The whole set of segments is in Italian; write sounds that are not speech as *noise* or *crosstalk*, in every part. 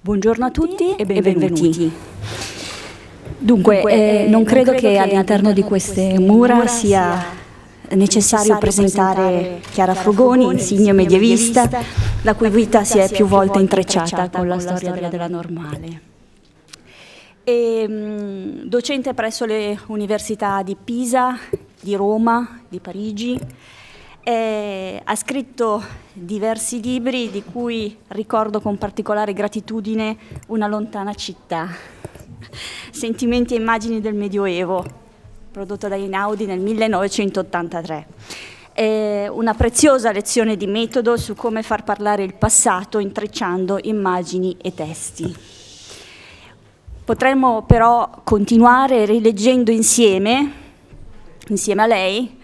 Buongiorno a tutti e benvenuti. Dunque, eh, eh, non credo che all'interno di queste mura sia necessario presentare Chiara Frugoni, insigne medievista, la cui vita si è più volte intrecciata con la storia della normale. E, mh, ehm, docente presso le università di Pisa, di Roma, di Parigi, eh, ha scritto diversi libri di cui ricordo con particolare gratitudine Una lontana città, Sentimenti e immagini del Medioevo, prodotto da Inaudi nel 1983. Eh, una preziosa lezione di metodo su come far parlare il passato intrecciando immagini e testi. Potremmo però continuare rileggendo insieme, insieme a lei,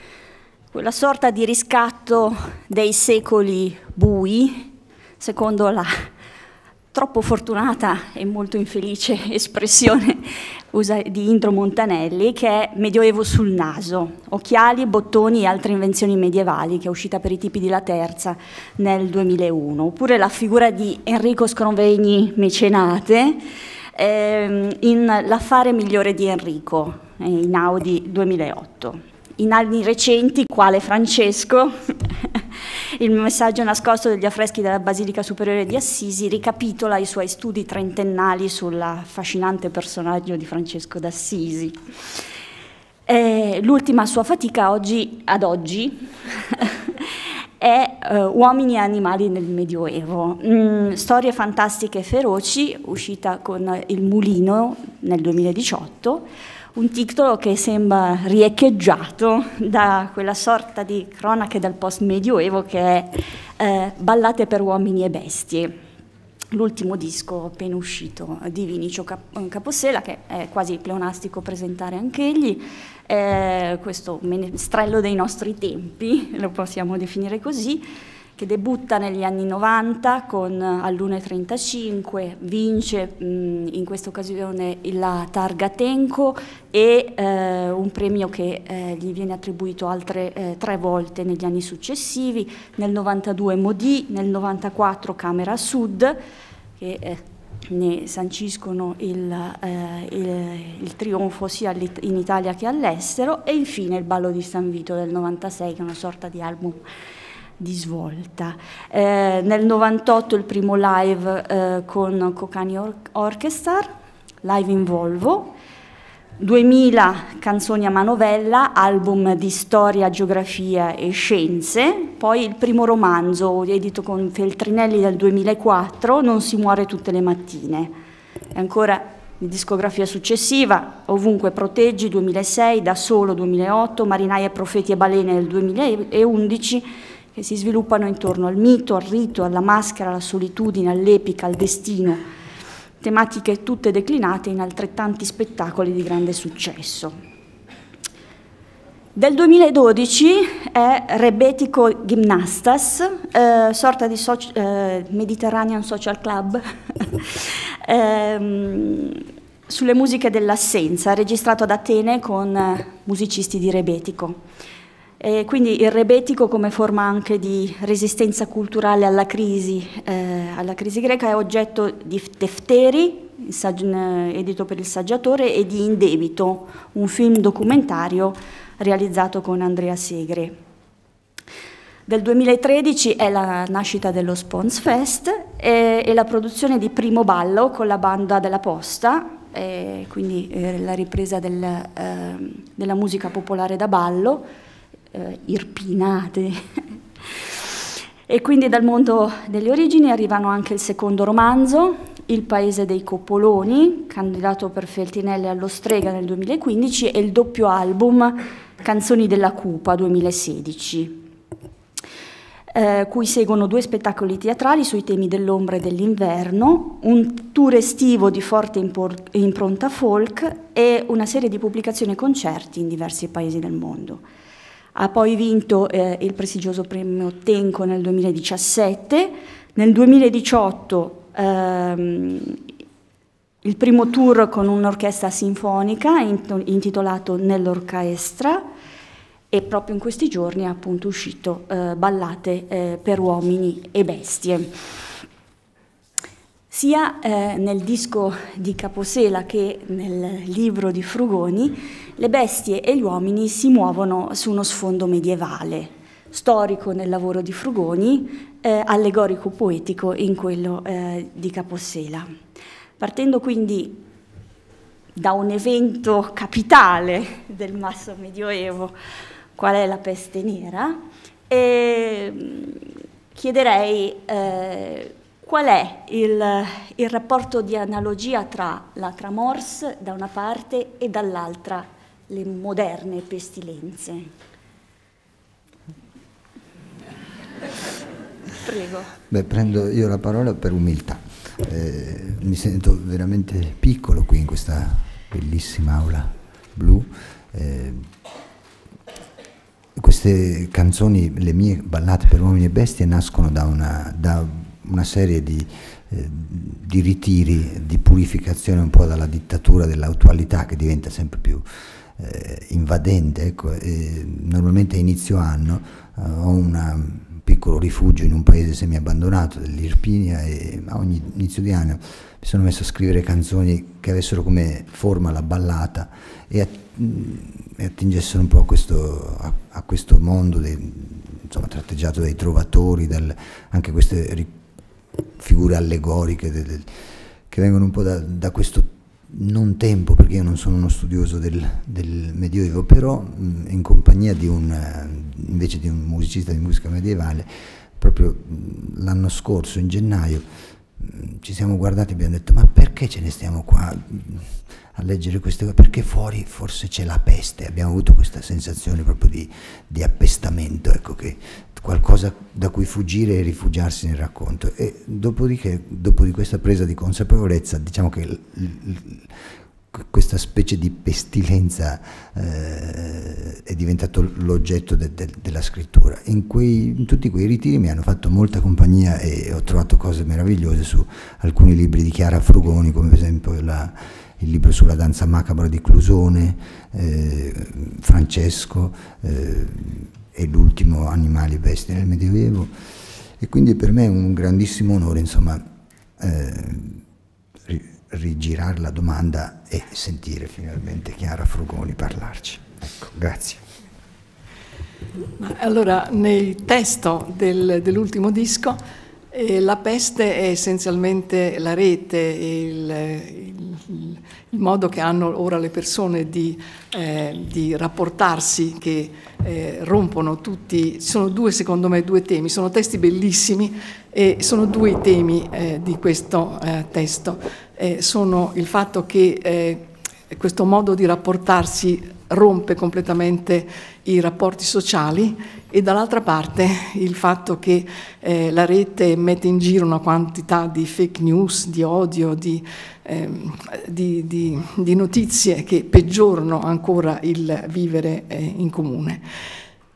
quella sorta di riscatto dei secoli bui, secondo la troppo fortunata e molto infelice *laughs* espressione di Indro Montanelli, che è Medioevo sul naso, occhiali, bottoni e altre invenzioni medievali, che è uscita per i tipi di La Terza nel 2001, oppure la figura di Enrico Scronvegni Mecenate ehm, in L'affare migliore di Enrico, eh, in Audi 2008 in anni recenti, quale Francesco, *laughs* il messaggio nascosto degli affreschi della Basilica Superiore di Assisi ricapitola i suoi studi trentennali sull'affascinante personaggio di Francesco d'Assisi. Eh, l'ultima sua fatica oggi, ad oggi *laughs* è eh, Uomini e animali nel Medioevo, mm, storie fantastiche e feroci, uscita con Il Mulino nel 2018 un titolo che sembra riecheggiato da quella sorta di cronache del post-medioevo che è eh, Ballate per uomini e bestie, l'ultimo disco appena uscito di Vinicio Cap- Capossela, che è quasi pleonastico presentare anch'egli, eh, questo menestrello dei nostri tempi, lo possiamo definire così, che debutta negli anni 90 con all'1.35, vince mh, in questa occasione la Targa Tenco e eh, un premio che eh, gli viene attribuito altre eh, tre volte negli anni successivi, nel 92 Modi, nel 94 Camera Sud, che eh, ne sanciscono il, eh, il, il, trionfo sia in Italia che all'estero e infine il ballo di San Vito del 96 che è una sorta di album di svolta. Eh, nel 98 il primo live eh, con Cocani Or Orchestra, live in Volvo, 2000 canzoni a manovella, album di storia, geografia e scienze, poi il primo romanzo edito con Feltrinelli nel 2004, Non si muore tutte le mattine. E ancora discografia successiva, Ovunque proteggi 2006, Da solo 2008, Marinai e profeti e balene nel 2011, che si sviluppano intorno al mito, al rito, alla maschera, alla solitudine, all'epica, al destino, tematiche tutte declinate in altrettanti spettacoli di grande successo. Del 2012 è Rebetico Gymnastas, eh, sorta di soci eh, Mediterranean Social Club, *laughs* eh, sulle musiche dell'assenza, registrato ad Atene con eh, musicisti di Rebetico. E quindi il rebetico come forma anche di resistenza culturale alla crisi, eh, alla crisi greca è oggetto di Tefteri, eh, edito per il saggiatore, e di Indebito, un film documentario realizzato con Andrea Segre. Del 2013 è la nascita dello Spons Fest e, e la produzione di Primo Ballo con la banda della Posta, quindi eh, la ripresa del, eh, della musica popolare da ballo, eh, irpinate. e quindi dal mondo delle origini arrivano anche il secondo romanzo, Il paese dei coppoloni, candidato per Feltinelle allo Strega nel 2015, e il doppio album Canzoni della Cupa 2016. Eh, cui seguono due spettacoli teatrali sui temi dell'ombra e dell'inverno, un tour estivo di forte impronta folk e una serie di pubblicazioni e concerti in diversi paesi del mondo ha poi vinto eh, il prestigioso premio Tenco nel 2017, nel 2018 ehm, il primo tour con un'orchestra sinfonica intitolato Nell'orchestra e proprio in questi giorni è appunto uscito eh, Ballate eh, per uomini e bestie. Sia eh, nel disco di Caposela che nel libro di Frugoni, le bestie e gli uomini si muovono su uno sfondo medievale, storico nel lavoro di Frugoni, eh, allegorico-poetico in quello eh, di Caposela. Partendo quindi da un evento capitale del masso medioevo, qual è la peste nera, ehm, chiederei eh, Qual è il, il rapporto di analogia tra la tramors da una parte e dall'altra le moderne pestilenze? Prego. Beh, prendo io la parola per umiltà. Eh, mi sento veramente piccolo qui in questa bellissima aula blu. Eh, queste canzoni, le mie ballate per uomini e bestie, nascono da, una, da una serie di, eh, di, ritiri, di purificazione un po' dalla dittatura dell'attualità che diventa sempre più eh, invadente. Ecco, normalmente a inizio anno eh, ho un piccolo rifugio in un paese semi-abbandonato dell'Irpinia e a ogni inizio di anno mi sono messo a scrivere canzoni che avessero come forma la ballata e, att mm, e attingessero un po' a questo, a, a questo mondo dei, insomma, tratteggiato dai trovatori, dal, anche queste figure allegoriche de, de, che vengono un po' da, da, questo non tempo, perché io non sono uno studioso del, del Medioevo, però mh, in compagnia di un, eh, invece di un musicista di musica medievale, proprio l'anno scorso, in gennaio, ci siamo guardati e abbiamo detto ma perché ce ne stiamo qua a leggere queste cose? Perché fuori forse c'è la peste, abbiamo avuto questa sensazione proprio di, di appestamento, ecco che qualcosa da cui fuggire e rifugiarsi nel racconto. E dopodiché, dopo di questa presa di consapevolezza, diciamo che questa specie di pestilenza eh, è diventato l'oggetto de, de, della scrittura. In, quei, in, tutti quei ritiri mi hanno fatto molta compagnia e ho trovato cose meravigliose su alcuni libri di Chiara Frugoni, come per esempio la, il libro sulla danza macabra di Clusone, eh, Francesco. Eh, è l'ultimo animale bestia nel Medioevo e quindi per me è un grandissimo onore insomma, eh, ri rigirare la domanda e sentire finalmente Chiara Frugoni parlarci. Ecco, grazie. Allora, nel testo del, dell'ultimo disco eh, la peste è essenzialmente la rete, il, il, il, modo che hanno ora le persone di, eh, di rapportarsi che eh, rompono tutti, sono due secondo me due temi, sono testi bellissimi e sono due i temi eh, di questo eh, testo, eh, sono il fatto che questo modo di rapportarsi rompe completamente i rapporti sociali e dall'altra parte il fatto che eh, la rete mette in giro una quantità di fake news, di odio, di, ehm, di, di, di notizie che peggiorano ancora il vivere eh, in comune.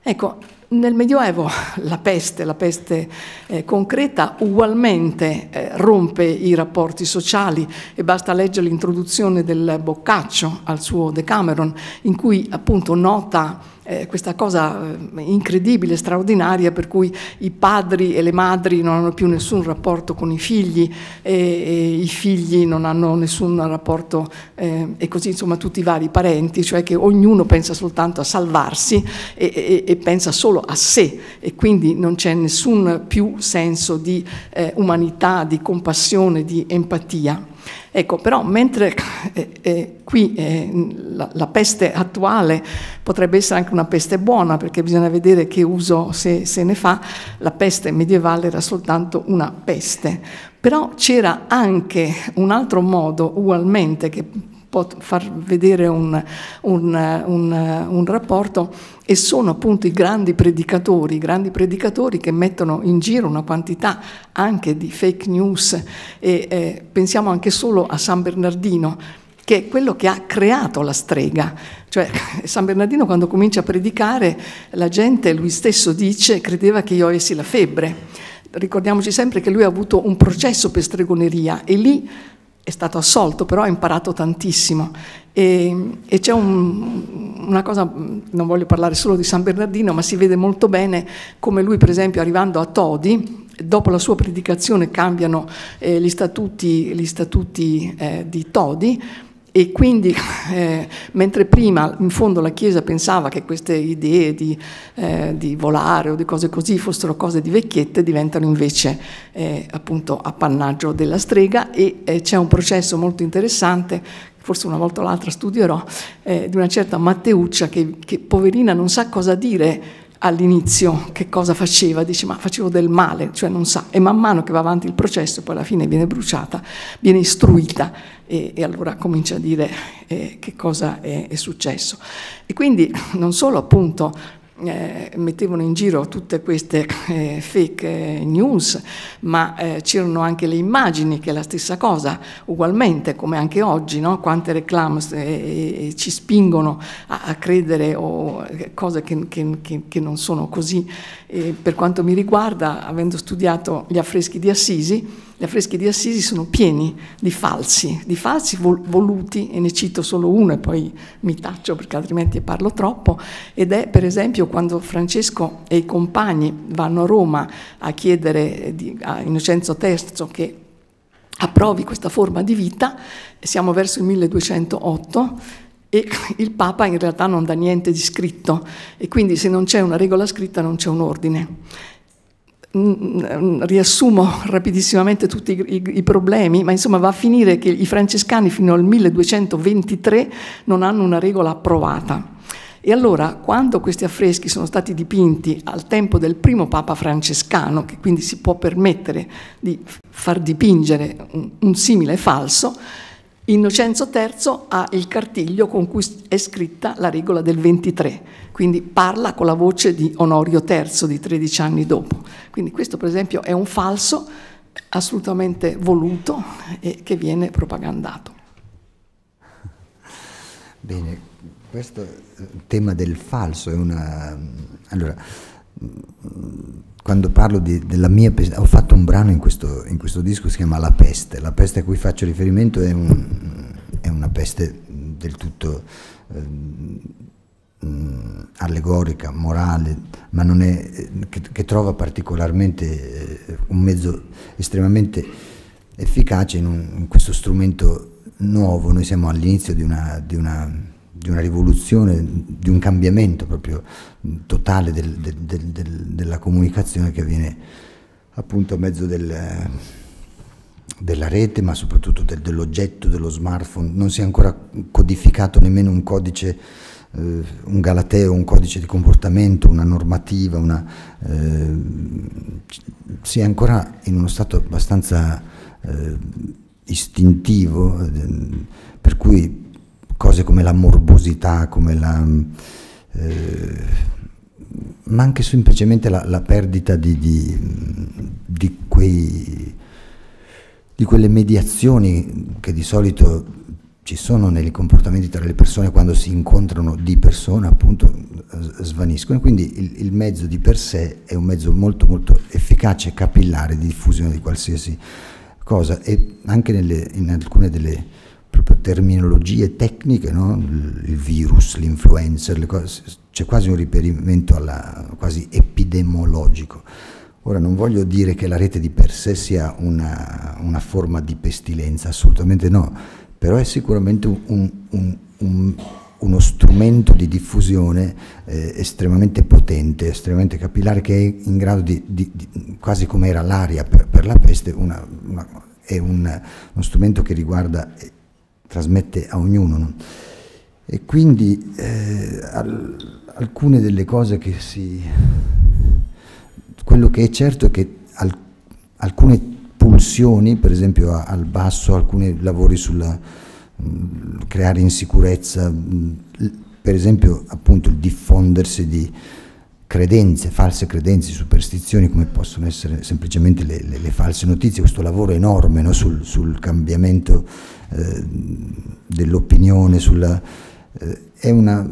Ecco, nel Medioevo la peste, la peste eh, concreta, ugualmente eh, rompe i rapporti sociali e basta leggere l'introduzione del Boccaccio al suo Decameron, in cui appunto nota eh, questa cosa eh, incredibile, straordinaria, per cui i padri e le madri non hanno più nessun rapporto con i figli e, e i figli non hanno nessun rapporto eh, e così insomma tutti i vari parenti, cioè che ognuno pensa soltanto a salvarsi e, e, e pensa solo a sé e quindi non c'è nessun più senso di eh, umanità, di compassione, di empatia. Ecco, però mentre eh, eh, qui eh, la, la, peste attuale potrebbe essere anche una peste buona, perché bisogna vedere che uso se, se ne fa, la peste medievale era soltanto una peste. Però c'era anche un altro modo ugualmente che può far vedere un, un, un, un, rapporto e sono appunto i grandi predicatori, i grandi predicatori che mettono in giro una quantità anche di fake news e eh, pensiamo anche solo a San Bernardino che è quello che ha creato la strega. Cioè *laughs* San Bernardino quando comincia a predicare la gente, lui stesso dice, credeva che io avessi la febbre. Ricordiamoci sempre che lui ha avuto un processo per stregoneria e lì è stato assolto, però ha imparato tantissimo. E, e c'è un, una cosa, non voglio parlare solo di San Bernardino, ma si vede molto bene come lui, per esempio, arrivando a Todi, dopo la sua predicazione cambiano eh, gli statuti, gli statuti eh, di Todi, e quindi, eh, mentre prima in fondo la Chiesa pensava che queste idee di, eh, di, volare o di cose così fossero cose di vecchiette, diventano invece eh, appunto appannaggio della strega e eh, c'è un processo molto interessante forse una volta o l'altra studierò, eh, di una certa Matteuccia che, che poverina non sa cosa dire all'inizio che cosa faceva, dice ma facevo del male, cioè non sa, e man mano che va avanti il processo poi alla fine viene bruciata, viene istruita e, e allora comincia a dire eh, che cosa è, è, successo. E quindi non solo appunto eh, mettevano in giro tutte queste eh, fake eh, news, ma eh, c'erano anche le immagini, che è la stessa cosa, ugualmente come anche oggi, no? quante reclame eh, eh, ci spingono a, a credere o cose che, che, che, che, non sono così. per quanto mi riguarda, avendo studiato gli affreschi di Assisi, gli affreschi di Assisi sono pieni di falsi, di falsi vol voluti, e ne cito solo uno e poi mi taccio perché altrimenti parlo troppo, ed è per esempio quando Francesco e i compagni vanno a Roma a chiedere eh, a Innocenzo III che approvi questa forma di vita, siamo verso il 1208, e *laughs* il Papa in realtà non dà niente di scritto e quindi se non c'è una regola scritta non c'è un ordine. Mm, riassumo rapidissimamente tutti i, problemi, ma insomma va a finire che i francescani fino al 1223 non hanno una regola approvata. E allora, quando questi affreschi sono stati dipinti al tempo del primo Papa francescano, che quindi si può permettere di far dipingere un simile falso, Innocenzo III ha il cartiglio con cui è scritta la regola del 23 quindi parla con la voce di Onorio III di 13 anni dopo. Quindi questo per esempio è un falso assolutamente voluto e che viene propagandato. Bene, questo eh, tema del falso è una... Mm, allora, mm, quando parlo di, della mia ho fatto un brano in questo, in questo, disco che si chiama La peste, la peste a cui faccio riferimento è, un, è una peste del tutto... Eh, mh, mm, allegorica, morale, ma non è, eh, che, che trova particolarmente eh, un mezzo estremamente efficace in, un, in, questo strumento nuovo. Noi siamo all'inizio di una, di, una, di una, rivoluzione, di un cambiamento proprio mm, totale del, del, del, della comunicazione che avviene appunto a mezzo del eh, della rete, ma soprattutto del, dell'oggetto, dello smartphone. Non si è ancora codificato nemmeno un codice eh, un galateo, un codice di comportamento, una normativa, una, eh, si è ancora in uno stato abbastanza eh, istintivo, eh, per cui cose come la morbosità, come la, eh, ma anche semplicemente la, la perdita di, di, di, quei, di quelle mediazioni che di solito ci sono nei comportamenti tra le persone quando si incontrano di persona, appunto svaniscono. Quindi il, il, mezzo di per sé è un mezzo molto molto efficace, capillare di diffusione di qualsiasi cosa e anche nelle, in alcune delle proprio terminologie tecniche, no? il virus, l'influenza, c'è quasi un riferimento alla, quasi epidemiologico. Ora non voglio dire che la rete di per sé sia una, una forma di pestilenza, assolutamente no però è sicuramente un, un, un, uno strumento di diffusione eh, estremamente potente, estremamente capillare, che è in grado di, di, di quasi come era l'aria per, per, la peste, una, una, è uno strumento che riguarda, e trasmette a ognuno. No? E quindi eh, al, alcune delle cose che si... quello che è certo è che al, alcune pulsioni, per esempio a, al basso, alcuni lavori sulla creare insicurezza, per esempio appunto il diffondersi di credenze, false credenze, superstizioni come possono essere semplicemente le, le, le false notizie, questo lavoro enorme no? sul, sul, cambiamento eh, dell'opinione, eh, è, una,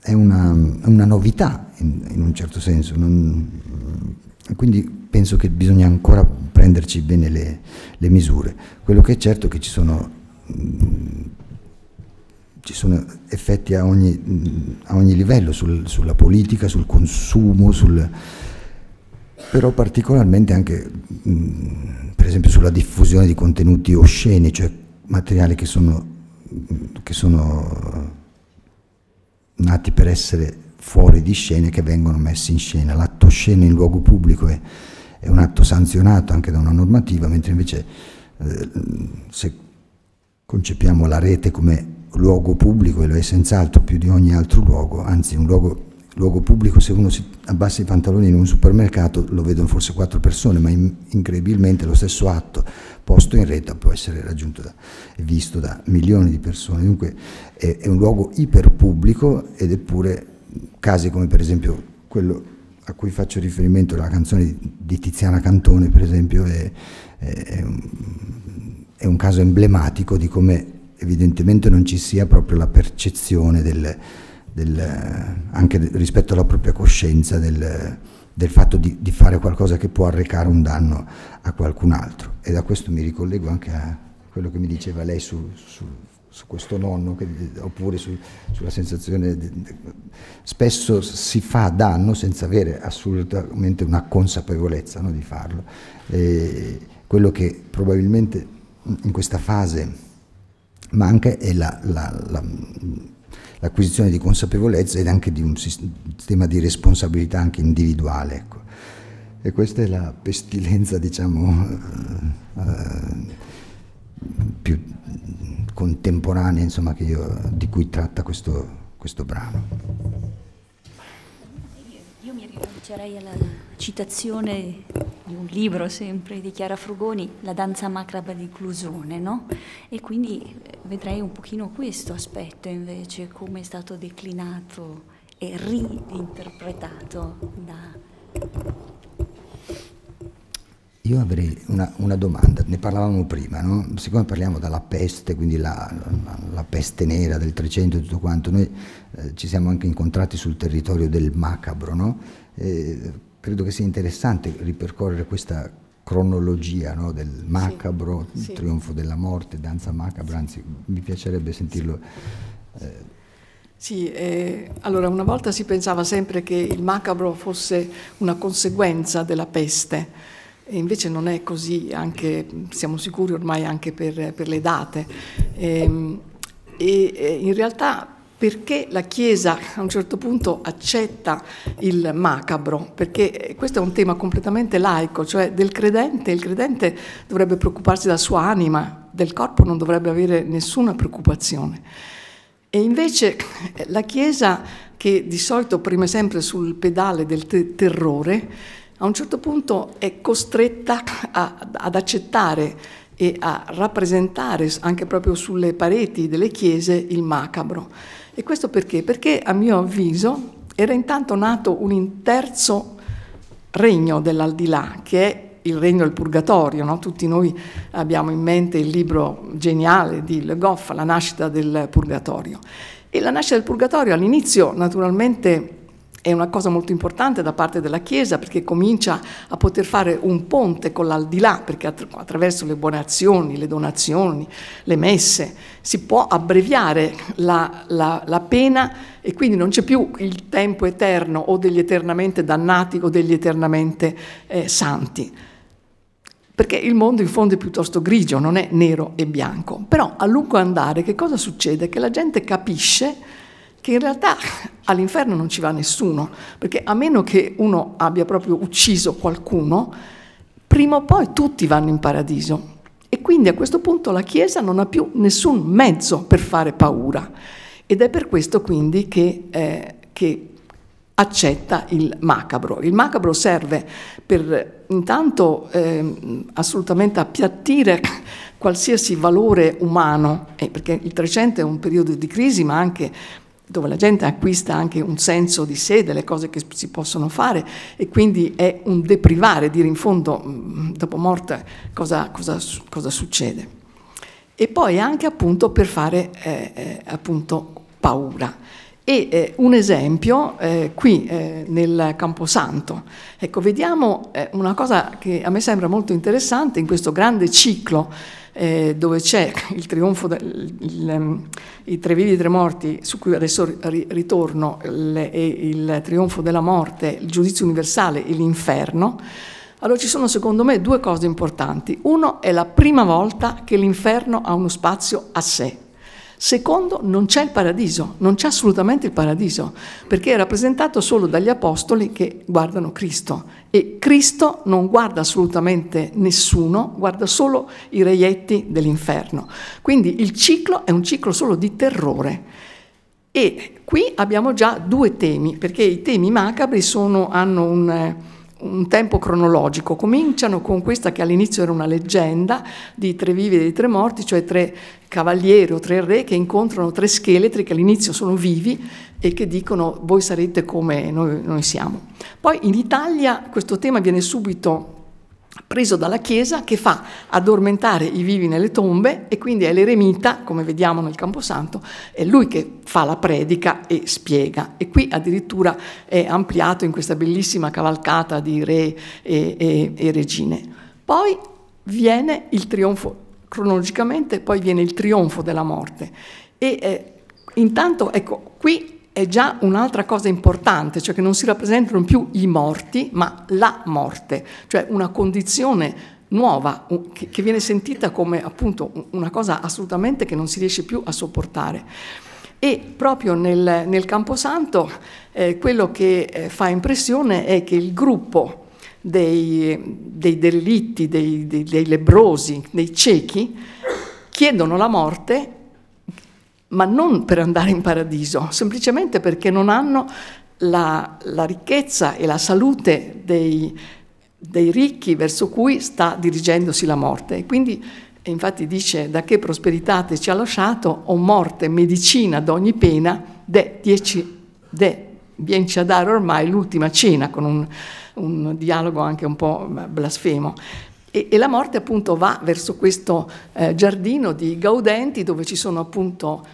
è una, una novità in, in, un certo senso, non, quindi penso che bisogna ancora prenderci bene le, le misure. Quello che è certo è che ci sono, mh, mm, ci sono effetti a ogni, mh, mm, a ogni livello, sul, sulla politica, sul consumo, sul, però particolarmente anche mh, mm, per esempio sulla diffusione di contenuti osceni, cioè materiali che sono, che sono nati per essere fuori di scene che vengono messi in scena. L'atto scena in luogo pubblico è, è, un atto sanzionato anche da una normativa, mentre invece eh, se concepiamo la rete come luogo pubblico, e lo è senz'altro più di ogni altro luogo, anzi un luogo, luogo, pubblico, se uno si abbassa i pantaloni in un supermercato lo vedono forse quattro persone, ma in, incredibilmente lo stesso atto posto in rete può essere raggiunto e visto da milioni di persone, dunque è, è un luogo iperpubblico ed eppure casi come per esempio quello a cui faccio riferimento, la canzone di Tiziana Cantone per esempio, è, è, è un caso emblematico di come evidentemente non ci sia proprio la percezione del, del, anche rispetto alla propria coscienza del, del fatto di, di, fare qualcosa che può arrecare un danno a qualcun altro. E da questo mi ricollego anche a quello che mi diceva lei su, su su questo nonno, che, oppure su, sulla sensazione... Di, di, spesso si fa danno senza avere assolutamente una consapevolezza no, di farlo. E quello che probabilmente in questa fase manca è la, la, la l'acquisizione di consapevolezza ed anche di un sistema di responsabilità anche individuale. Ecco. E questa è la pestilenza, diciamo, eh, più contemporanea insomma, io, di cui tratta questo, questo brano. Io mi rilancerei alla citazione di un libro sempre di Chiara Frugoni, La danza macraba di Clusone, no? E quindi eh, vedrei un pochino questo aspetto invece, come è stato declinato e reinterpretato da io avrei una, una, domanda, ne parlavamo prima, no? siccome parliamo della peste, quindi la, la, la, peste nera del 300 e tutto quanto, noi eh, ci siamo anche incontrati sul territorio del macabro, no? eh, credo che sia interessante ripercorrere questa cronologia no? del macabro, sì, trionfo della morte, danza macabra, anzi mi piacerebbe sentirlo. Eh, sì, eh, allora una volta si pensava sempre che il macabro fosse una conseguenza della peste e invece non è così, anche, siamo sicuri ormai anche per, per le date. Ehm, e, e, in realtà perché la Chiesa a un certo punto accetta il macabro? Perché eh, questo è un tema completamente laico, cioè del credente, il credente dovrebbe preoccuparsi della sua anima, del corpo non dovrebbe avere nessuna preoccupazione. E invece eh, la Chiesa, che di solito preme sempre sul pedale del te terrore, a un certo punto è costretta a, ad accettare e a rappresentare anche proprio sulle pareti delle chiese il macabro. E questo perché? Perché a mio avviso era intanto nato un terzo regno dell'aldilà, che è il regno del purgatorio. No? Tutti noi abbiamo in mente il libro geniale di Le Goff, La nascita del purgatorio. E la nascita del purgatorio all'inizio naturalmente è una cosa molto importante da parte della Chiesa perché comincia a poter fare un ponte con l'aldilà, perché attraverso le buone azioni, le donazioni, le messe, si può abbreviare la, la, la pena e quindi non c'è più il tempo eterno o degli eternamente dannati o degli eternamente eh, santi. Perché il mondo in fondo è piuttosto grigio, non è nero e bianco. Però a lungo andare che cosa succede? Che la gente capisce che in realtà all'inferno non ci va nessuno, perché a meno che uno abbia proprio ucciso qualcuno, prima o poi tutti vanno in paradiso. E quindi a questo punto la Chiesa non ha più nessun mezzo per fare paura. Ed è per questo quindi che, eh, che accetta il macabro. Il macabro serve per intanto eh, assolutamente appiattire qualsiasi valore umano, eh, perché il 300 è un periodo di crisi, ma anche dove la gente acquista anche un senso di sé, delle cose che si possono fare e quindi è un deprivare, dire in fondo mm, dopo morte cosa, cosa, cosa succede. E poi anche appunto per fare eh, eh appunto paura. E eh, un esempio eh, qui eh, nel Camposanto. Ecco, vediamo eh, una cosa che a me sembra molto interessante in questo grande ciclo eh, dove c'è il trionfo, dei ehm, tre vivi e i tre morti, su cui adesso ri, ritorno, le, e il trionfo della morte, il giudizio universale e l'inferno. Allora ci sono secondo me due cose importanti. Uno è la prima volta che l'inferno ha uno spazio a sé, Secondo, non c'è il paradiso, non c'è assolutamente il paradiso, perché è rappresentato solo dagli apostoli che guardano Cristo e Cristo non guarda assolutamente nessuno, guarda solo i reietti dell'inferno. Quindi il ciclo è un ciclo solo di terrore. E qui abbiamo già due temi, perché i temi macabri sono, hanno un un tempo cronologico. Cominciano con questa che all'inizio era una leggenda di tre vivi e di tre morti, cioè tre cavalieri o tre re che incontrano tre scheletri che all'inizio sono vivi e che dicono voi sarete come noi, noi siamo. Poi in Italia questo tema viene subito preso dalla Chiesa che fa addormentare i vivi nelle tombe e quindi è l'eremita, come vediamo nel Camposanto, è lui che fa la predica e spiega. E qui addirittura è ampliato in questa bellissima cavalcata di re e, e, e regine. Poi viene il trionfo, cronologicamente poi viene il trionfo della morte. E eh, intanto, ecco, qui è già un'altra cosa importante, cioè che non si rappresentano più i morti, ma la morte, cioè una condizione nuova che viene sentita come appunto una cosa assolutamente che non si riesce più a sopportare. E proprio nel, nel Camposanto eh, quello che eh, fa impressione è che il gruppo dei, dei delitti, dei, dei, dei lebrosi, dei ciechi, chiedono la morte ma non per andare in paradiso, semplicemente perché non hanno la, la ricchezza e la salute dei, dei ricchi verso cui sta dirigendosi la morte. E quindi infatti dice da che prosperitate ci ha lasciato, o morte, medicina d'ogni pena, de, dieci, de vienci a dare ormai l'ultima cena, con un, un, dialogo anche un po' blasfemo. E, e la morte appunto va verso questo eh, giardino di gaudenti dove ci sono appunto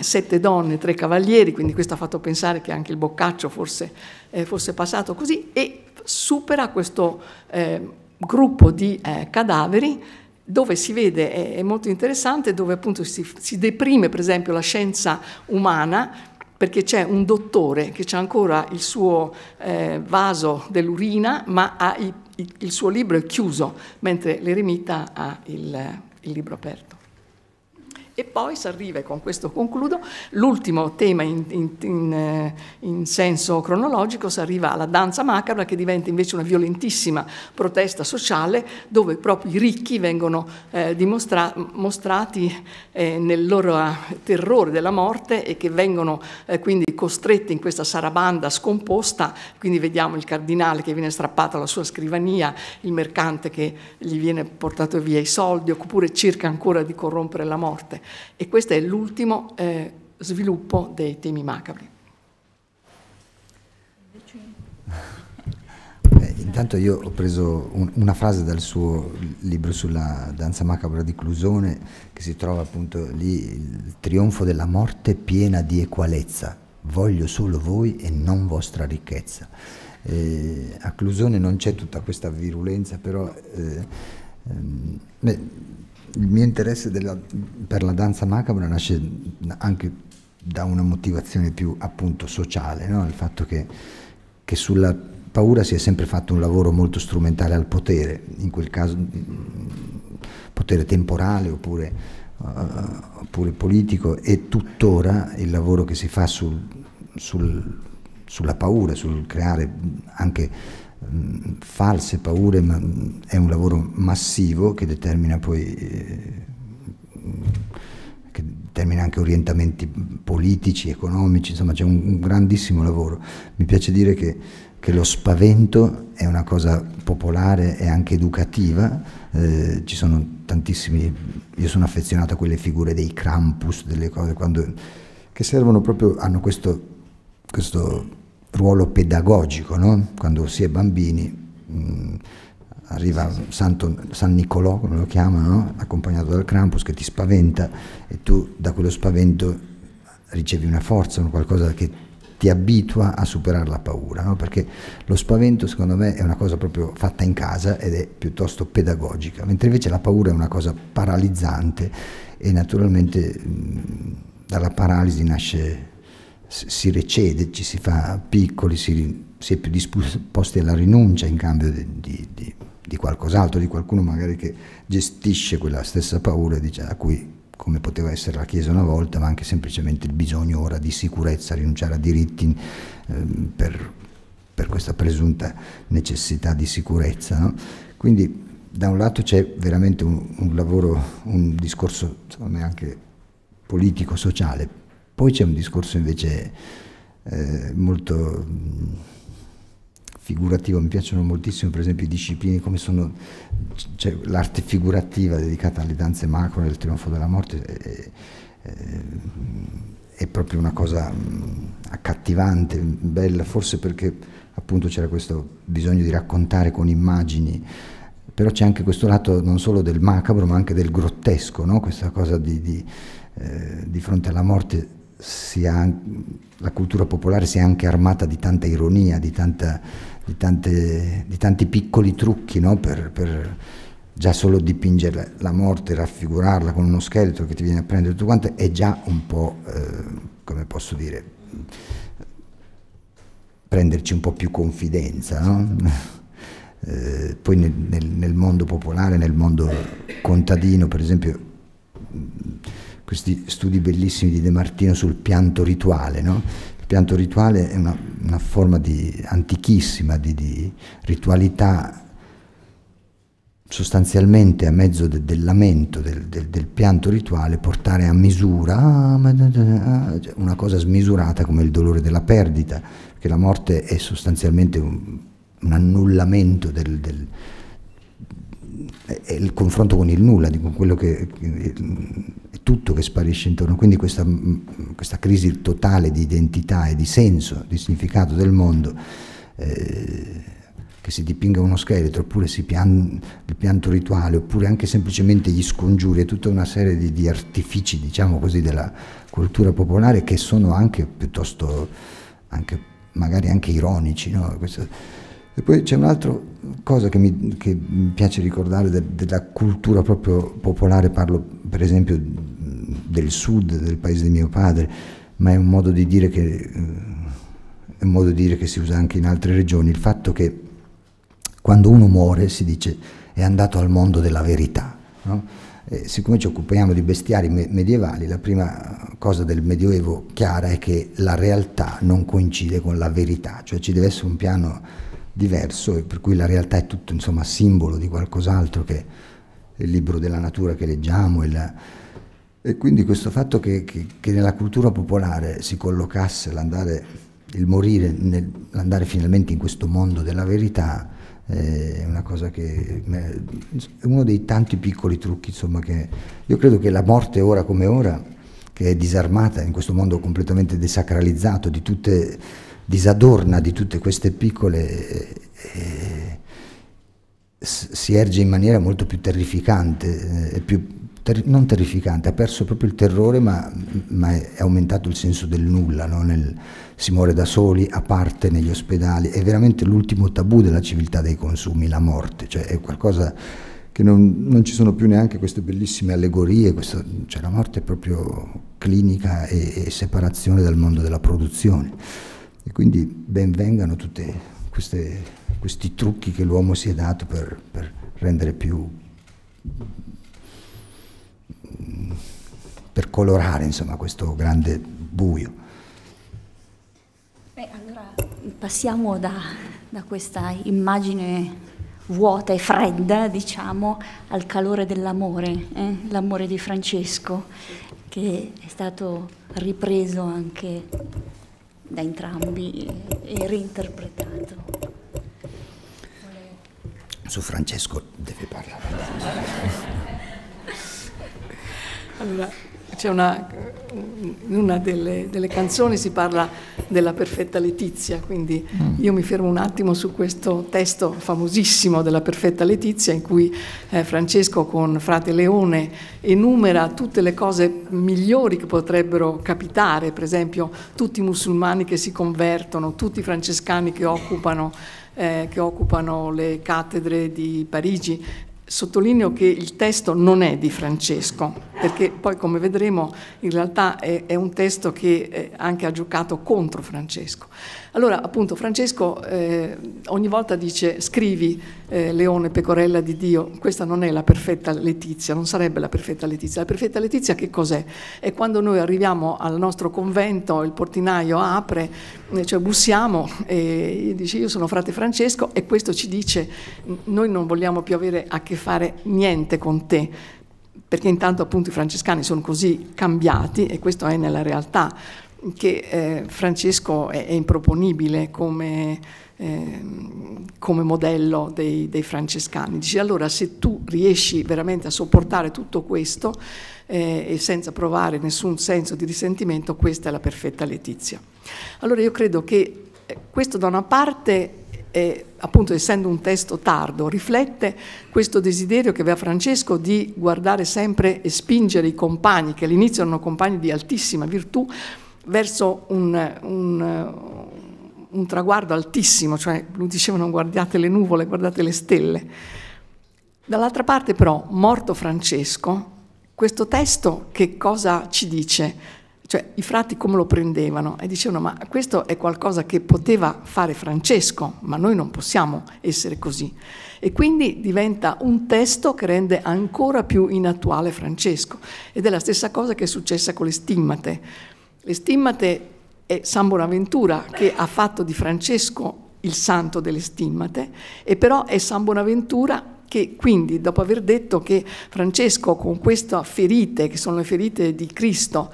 sette donne, tre cavalieri, quindi questo ha fatto pensare che anche il Boccaccio fosse, eh, fosse passato così, e supera questo eh, gruppo di eh, cadaveri dove si vede, è, è, molto interessante, dove appunto si, si deprime per esempio la scienza umana perché c'è un dottore che ha ancora il suo eh, vaso dell'urina, ma ha il, il, suo libro è chiuso, mentre l'eremita ha il, il libro aperto. E poi si arriva, e con questo concludo, l'ultimo tema in, in, in, eh, in senso cronologico, si arriva alla danza macabra che diventa invece una violentissima protesta sociale dove proprio i ricchi vengono eh, mostrati eh, nel loro eh, terrore della morte e che vengono eh, quindi costretti in questa sarabanda scomposta, quindi vediamo il cardinale che viene strappato alla sua scrivania, il mercante che gli viene portato via i soldi oppure cerca ancora di corrompere la morte. E questo è l'ultimo eh, sviluppo dei temi macabri. Eh, intanto io ho preso un, una frase dal suo libro sulla danza macabra di Clusone che si trova appunto lì, il trionfo della morte piena di equalezza, voglio solo voi e non vostra ricchezza. Eh, a Clusone non c'è tutta questa virulenza, però eh, ehm, beh, il mio interesse della, per la danza macabra nasce anche da una motivazione più appunto sociale, no? il fatto che, che, sulla paura si è sempre fatto un lavoro molto strumentale al potere, in quel caso mm, potere temporale oppure, uh, oppure politico e tuttora il lavoro che si fa sul, sul, sulla paura, sul creare anche false paure, ma è un lavoro massivo che determina poi... Eh, che determina anche orientamenti politici, economici, insomma c'è un, un, grandissimo lavoro. Mi piace dire che, che, lo spavento è una cosa popolare e anche educativa, eh, ci sono tantissimi, io sono affezionato a quelle figure dei Krampus, delle cose quando, che servono proprio, hanno questo, questo ruolo pedagogico, no? quando si è bambini mh, mm, arriva Santo, San Nicolò, come lo chiamano, accompagnato dal Krampus che ti spaventa e tu da quello spavento ricevi una forza, qualcosa che ti abitua a superare la paura, no? perché lo spavento secondo me è una cosa proprio fatta in casa ed è piuttosto pedagogica, mentre invece la paura è una cosa paralizzante e naturalmente mh, mm, dalla paralisi nasce si recede, ci si fa piccoli, si, si è più disposti alla rinuncia in cambio di, di, di, di qualcos'altro, di qualcuno magari che gestisce quella stessa paura dice, a ah, cui come poteva essere la Chiesa una volta, ma anche semplicemente il bisogno ora di sicurezza, rinunciare a diritti eh, per, per, questa presunta necessità di sicurezza. No? Quindi da un lato c'è veramente un, un lavoro, un discorso secondo anche politico-sociale poi c'è un discorso invece eh, molto mm, figurativo, mi piacciono moltissimo per esempio i discipline come sono cioè, l'arte figurativa dedicata alle danze macro del trionfo della morte è, è, eh, è proprio una cosa mm, accattivante, bella, forse perché appunto c'era questo bisogno di raccontare con immagini però c'è anche questo lato non solo del macabro ma anche del grottesco, no? questa cosa di, di, eh, di fronte alla morte sia, la cultura popolare si è anche armata di tanta ironia, di, tanta, di, tante, di tanti piccoli trucchi no? per, per, già solo dipingere la morte, raffigurarla con uno scheletro che ti viene a prendere tutto quanto è già un po', eh, come posso dire, prenderci un po' più confidenza. No? *laughs* eh, poi nel, nel, nel mondo popolare, nel mondo contadino per esempio questi studi bellissimi di De Martino sul pianto rituale. No? Il pianto rituale è una, una forma di, antichissima di, di, ritualità sostanzialmente a mezzo de, del lamento, del, del, del, pianto rituale, portare a misura ah, cioè una cosa smisurata come il dolore della perdita, che la morte è sostanzialmente un, un annullamento del, del è il confronto con il nulla, con quello che è tutto che sparisce intorno. Quindi questa, questa crisi totale di identità e di senso, di significato del mondo, eh, che si dipinga uno scheletro, oppure pian, il pianto rituale, oppure anche semplicemente gli scongiuri, è tutta una serie di, di artifici, diciamo così, della cultura popolare che sono anche piuttosto, anche, magari anche ironici. No? Questo, e poi c'è un'altra cosa che mi, che mi, piace ricordare de, della cultura proprio popolare, parlo per esempio del sud, del paese di mio padre, ma è un modo di dire che, eh, un modo di dire che si usa anche in altre regioni, il fatto che quando uno muore si dice è andato al mondo della verità. No? siccome ci occupiamo di bestiari medievali, la prima cosa del Medioevo chiara è che la realtà non coincide con la verità, cioè ci deve essere un piano diverso e per cui la realtà è tutto insomma simbolo di qualcos'altro che il libro della natura che leggiamo. Il, e quindi questo fatto che, che, che, nella cultura popolare si collocasse l'andare, il morire, nel, l'andare finalmente in questo mondo della verità, eh, è una cosa che è uno dei tanti piccoli trucchi, insomma, che io credo che la morte ora come ora, che è disarmata in questo mondo completamente desacralizzato di tutte disadorna di tutte queste piccole eh, eh si erge in maniera molto più terrificante, eh, più, ter non terrificante, ha perso proprio il terrore ma, ma è aumentato il senso del nulla, no? Nel, si muore da soli, a parte negli ospedali, è veramente l'ultimo tabù della civiltà dei consumi, la morte, cioè è qualcosa che non, non ci sono più neanche queste bellissime allegorie, questa, cioè la morte è proprio clinica e, e separazione dal mondo della produzione. E quindi benvengano tutti questi trucchi che l'uomo si è dato per, per rendere più mm, per colorare insomma, questo grande buio. Beh, allora passiamo da, da, questa immagine vuota e fredda, diciamo, al calore dell'amore, eh? l'amore di Francesco, che è stato ripreso anche da entrambi eh, e reinterpretato. Su Francesco deve parlare. allora, c'è una, in una delle, delle, canzoni si parla della perfetta Letizia, quindi mm. io mi fermo un attimo su questo testo famosissimo della perfetta Letizia in cui eh, Francesco con frate Leone enumera tutte le cose migliori che potrebbero capitare, per esempio tutti i musulmani che si convertono, tutti i francescani che occupano eh, che occupano le cattedre di Parigi, Sottolineo che il testo non è di Francesco, perché poi come vedremo in realtà è, è un testo che eh, anche ha giocato contro Francesco. Allora, appunto, Francesco eh, ogni volta dice scrivi eh, Leone Pecorella di Dio, questa non è la perfetta Letizia, non sarebbe la perfetta Letizia. La perfetta Letizia che cos'è? È quando noi arriviamo al nostro convento, il portinaio apre, eh, cioè bussiamo e dice io sono frate Francesco e questo ci dice noi non vogliamo più avere a che fare niente con te, perché intanto appunto i francescani sono così cambiati e questo è nella realtà che eh, Francesco è, è, improponibile come, eh, come modello dei, dei, francescani. Dice allora se tu riesci veramente a sopportare tutto questo eh, e senza provare nessun senso di risentimento, questa è la perfetta Letizia. Allora io credo che eh, questo da una parte e, appunto essendo un testo tardo, riflette questo desiderio che aveva Francesco di guardare sempre e spingere i compagni, che all'inizio erano compagni di altissima virtù, verso un, un, un traguardo altissimo, cioè lui diceva non guardate le nuvole, guardate le stelle. Dall'altra parte però, morto Francesco, questo testo che cosa ci dice? Cioè i frati come lo prendevano e dicevano ma questo è qualcosa che poteva fare Francesco, ma noi non possiamo essere così. E quindi diventa un testo che rende ancora più inattuale Francesco. Ed è la stessa cosa che è successa con le stimmate le stimmate è San Bonaventura che ha fatto di Francesco il santo delle stimmate e però è San Bonaventura che quindi dopo aver detto che Francesco con queste ferite che sono le ferite di Cristo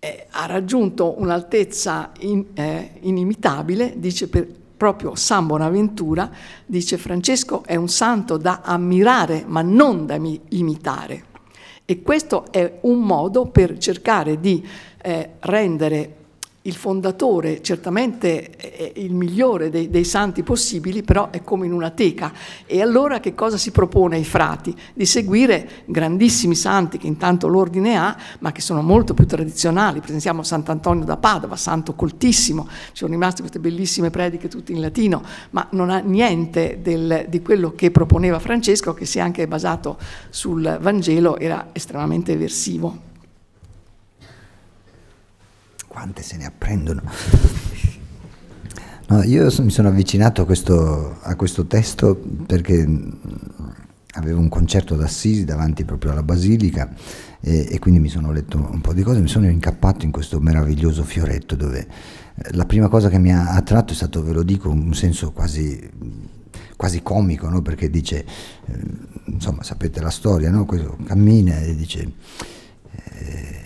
eh, ha raggiunto un'altezza in, eh, inimitabile, dice per, proprio San Bonaventura, dice Francesco è un santo da ammirare ma non da imitare. E questo è un modo per cercare di eh, rendere il fondatore, certamente è il migliore dei, dei, santi possibili, però è come in una teca. E allora che cosa si propone ai frati? Di seguire grandissimi santi che intanto l'ordine ha, ma che sono molto più tradizionali. Pensiamo a Sant'Antonio da Padova, santo coltissimo, ci sono rimaste queste bellissime prediche tutte in latino, ma non ha niente del, di quello che proponeva Francesco, che si è anche basato sul Vangelo, era estremamente versivo quante se ne apprendono. No, io mi sono avvicinato a questo, a questo testo perché avevo un concerto ad Assisi davanti proprio alla Basilica e, e, quindi mi sono letto un po' di cose, mi sono incappato in questo meraviglioso fioretto dove eh, la prima cosa che mi ha attratto è stato, ve lo dico, un senso quasi, quasi comico, no? perché dice, eh, insomma sapete la storia, no? cammina e dice... Eh,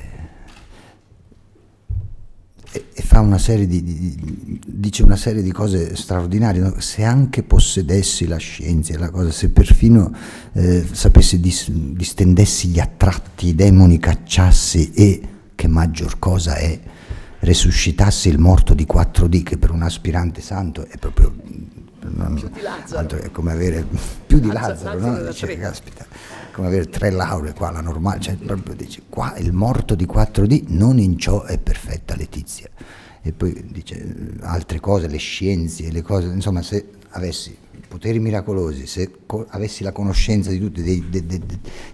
e, fa una serie di, di, dice una serie di cose straordinarie. No? Se anche possedessi la scienza, la cosa, se perfino eh, sapessi, dis, distendessi gli attratti, i demoni cacciassi e, che maggior cosa è, resuscitassi il morto di quattro dì che per un aspirante santo è proprio non, più di Lazzaro. è come avere più di Lazzaro, Lazzaro, no? Lazzaro Dice, caspita come avere tre lauree qua, la normale, cioè proprio dice qua il morto di 4D, non in ciò è perfetta Letizia. E poi dice altre cose, le scienze, le cose, insomma se avessi poteri miracolosi, se avessi la conoscenza di tutti, dei, dei, dei,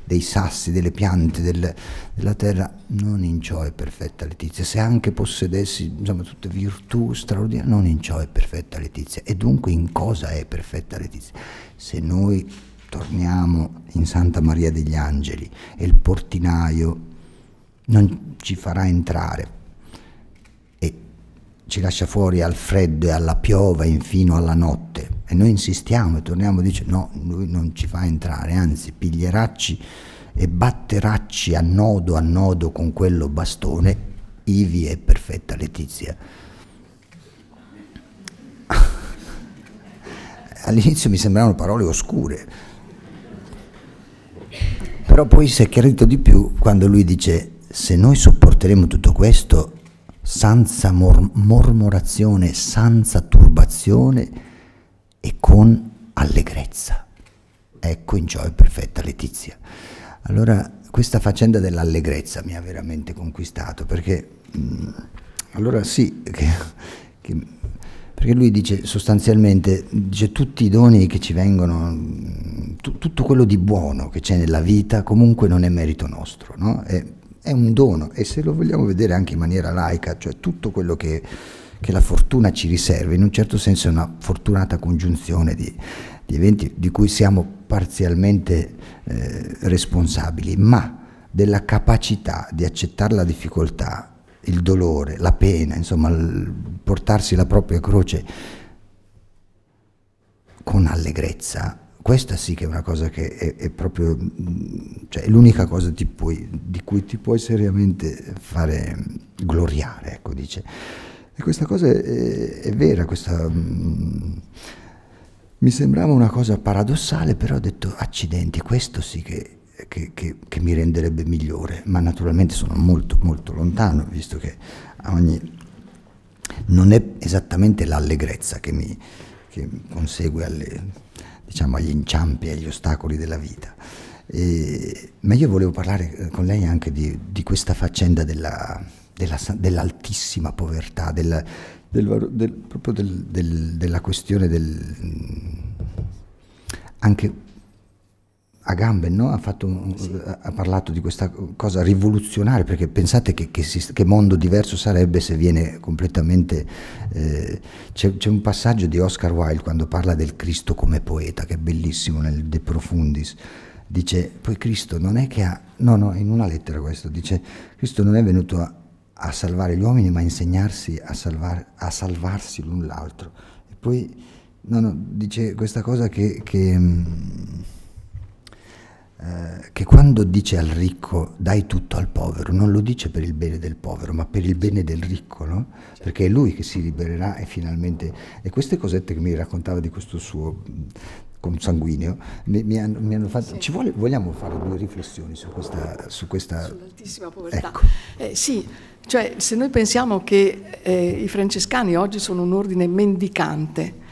dei sassi, delle piante, del, della terra, non in ciò è perfetta Letizia. Se anche possedessi insomma, tutte virtù straordinarie, non in ciò è perfetta Letizia. E dunque in cosa è perfetta Letizia? Se noi torniamo in Santa Maria degli Angeli e il portinaio non ci farà entrare e ci lascia fuori al freddo e alla piova infino alla notte e noi insistiamo e torniamo e dice no, lui non ci fa entrare, anzi piglieracci e batteracci a nodo a nodo con quello bastone, ivi è perfetta Letizia. *laughs* All'inizio mi sembravano parole oscure, però poi si è chiarito di più quando lui dice se noi sopporteremo tutto questo senza mor- mormorazione, senza turbazione e con allegrezza. Ecco in ciò è perfetta Letizia. Allora questa faccenda dell'allegrezza mi ha veramente conquistato perché mh, mm, allora sì che, che perché lui dice sostanzialmente dice, tutti i doni che ci vengono, tu, tutto quello di buono che c'è nella vita comunque non è merito nostro, no? è, è, un dono e se lo vogliamo vedere anche in maniera laica, cioè tutto quello che, che la fortuna ci riserva, in un certo senso è una fortunata congiunzione di, di eventi di cui siamo parzialmente eh, responsabili, ma della capacità di accettare la difficoltà il dolore, la pena, insomma, portarsi la propria croce con allegrezza, questa sì che è una cosa che è, è proprio, mm, cioè è l'unica cosa puoi, di cui ti puoi seriamente fare mm, gloriare, ecco, dice. E questa cosa è, è vera, questa... Mm, mi sembrava una cosa paradossale, però ho detto accidenti, questo sì che che, che, che, mi renderebbe migliore, ma naturalmente sono molto molto lontano, visto che ogni... non è esattamente l'allegrezza che mi che consegue alle, diciamo, agli inciampi, e agli ostacoli della vita. E, ma io volevo parlare eh, con lei anche di, di questa faccenda della, della, dell'altissima povertà, della, del, del, proprio del, della questione del, mm, anche Agamben no? ha, fatto, sì. ha, parlato di questa cosa rivoluzionaria, perché pensate che, che, si, che mondo diverso sarebbe se viene completamente... Eh, c'è, un passaggio di Oscar Wilde quando parla del Cristo come poeta, che è bellissimo nel De Profundis. Dice, poi Cristo non è che ha... No, no, in una lettera questo, dice, Cristo non è venuto a, a salvare gli uomini, ma a insegnarsi a, salvar, a salvarsi l'un l'altro. E poi, no, no, dice questa cosa che, che mm, eh, che quando dice al ricco dai tutto al povero, non lo dice per il bene del povero, ma per il bene del ricco, no? Certo. perché è lui che si libererà e finalmente... E queste cosette che mi raccontava di questo suo consanguineo, mi, mi, hanno, mi hanno fatto... Sì. Ci vuole, vogliamo fare due riflessioni su questa... Su questa... Sull'altissima povertà. Ecco. Eh, sì, cioè se noi pensiamo che eh, i francescani oggi sono un ordine mendicante,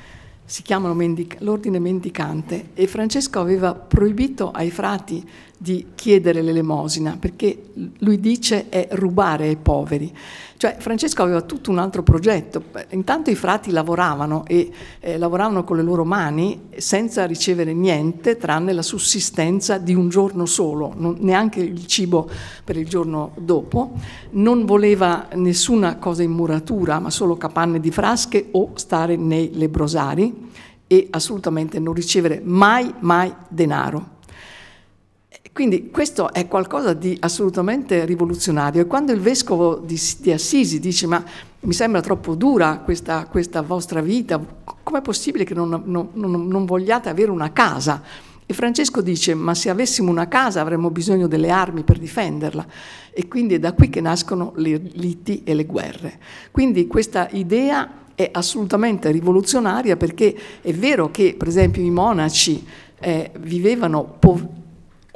si chiamano mendic- l'ordine mendicante e Francesco aveva proibito ai frati di chiedere l'elemosina, perché lui dice è rubare ai poveri. Cioè Francesco aveva tutto un altro progetto, intanto i frati lavoravano e eh, lavoravano con le loro mani senza ricevere niente tranne la sussistenza di un giorno solo, non, neanche il cibo per il giorno dopo, non voleva nessuna cosa in muratura ma solo capanne di frasche o stare nei lebrosari e assolutamente non ricevere mai mai denaro. Quindi questo è qualcosa di assolutamente rivoluzionario e quando il vescovo di, di Assisi dice ma mi sembra troppo dura questa, questa vostra vita, com'è possibile che non, non, non vogliate avere una casa? E Francesco dice, ma se avessimo una casa avremmo bisogno delle armi per difenderla. E quindi è da qui che nascono le liti e le guerre. Quindi questa idea è assolutamente rivoluzionaria perché è vero che, per esempio, i monaci eh, vivevano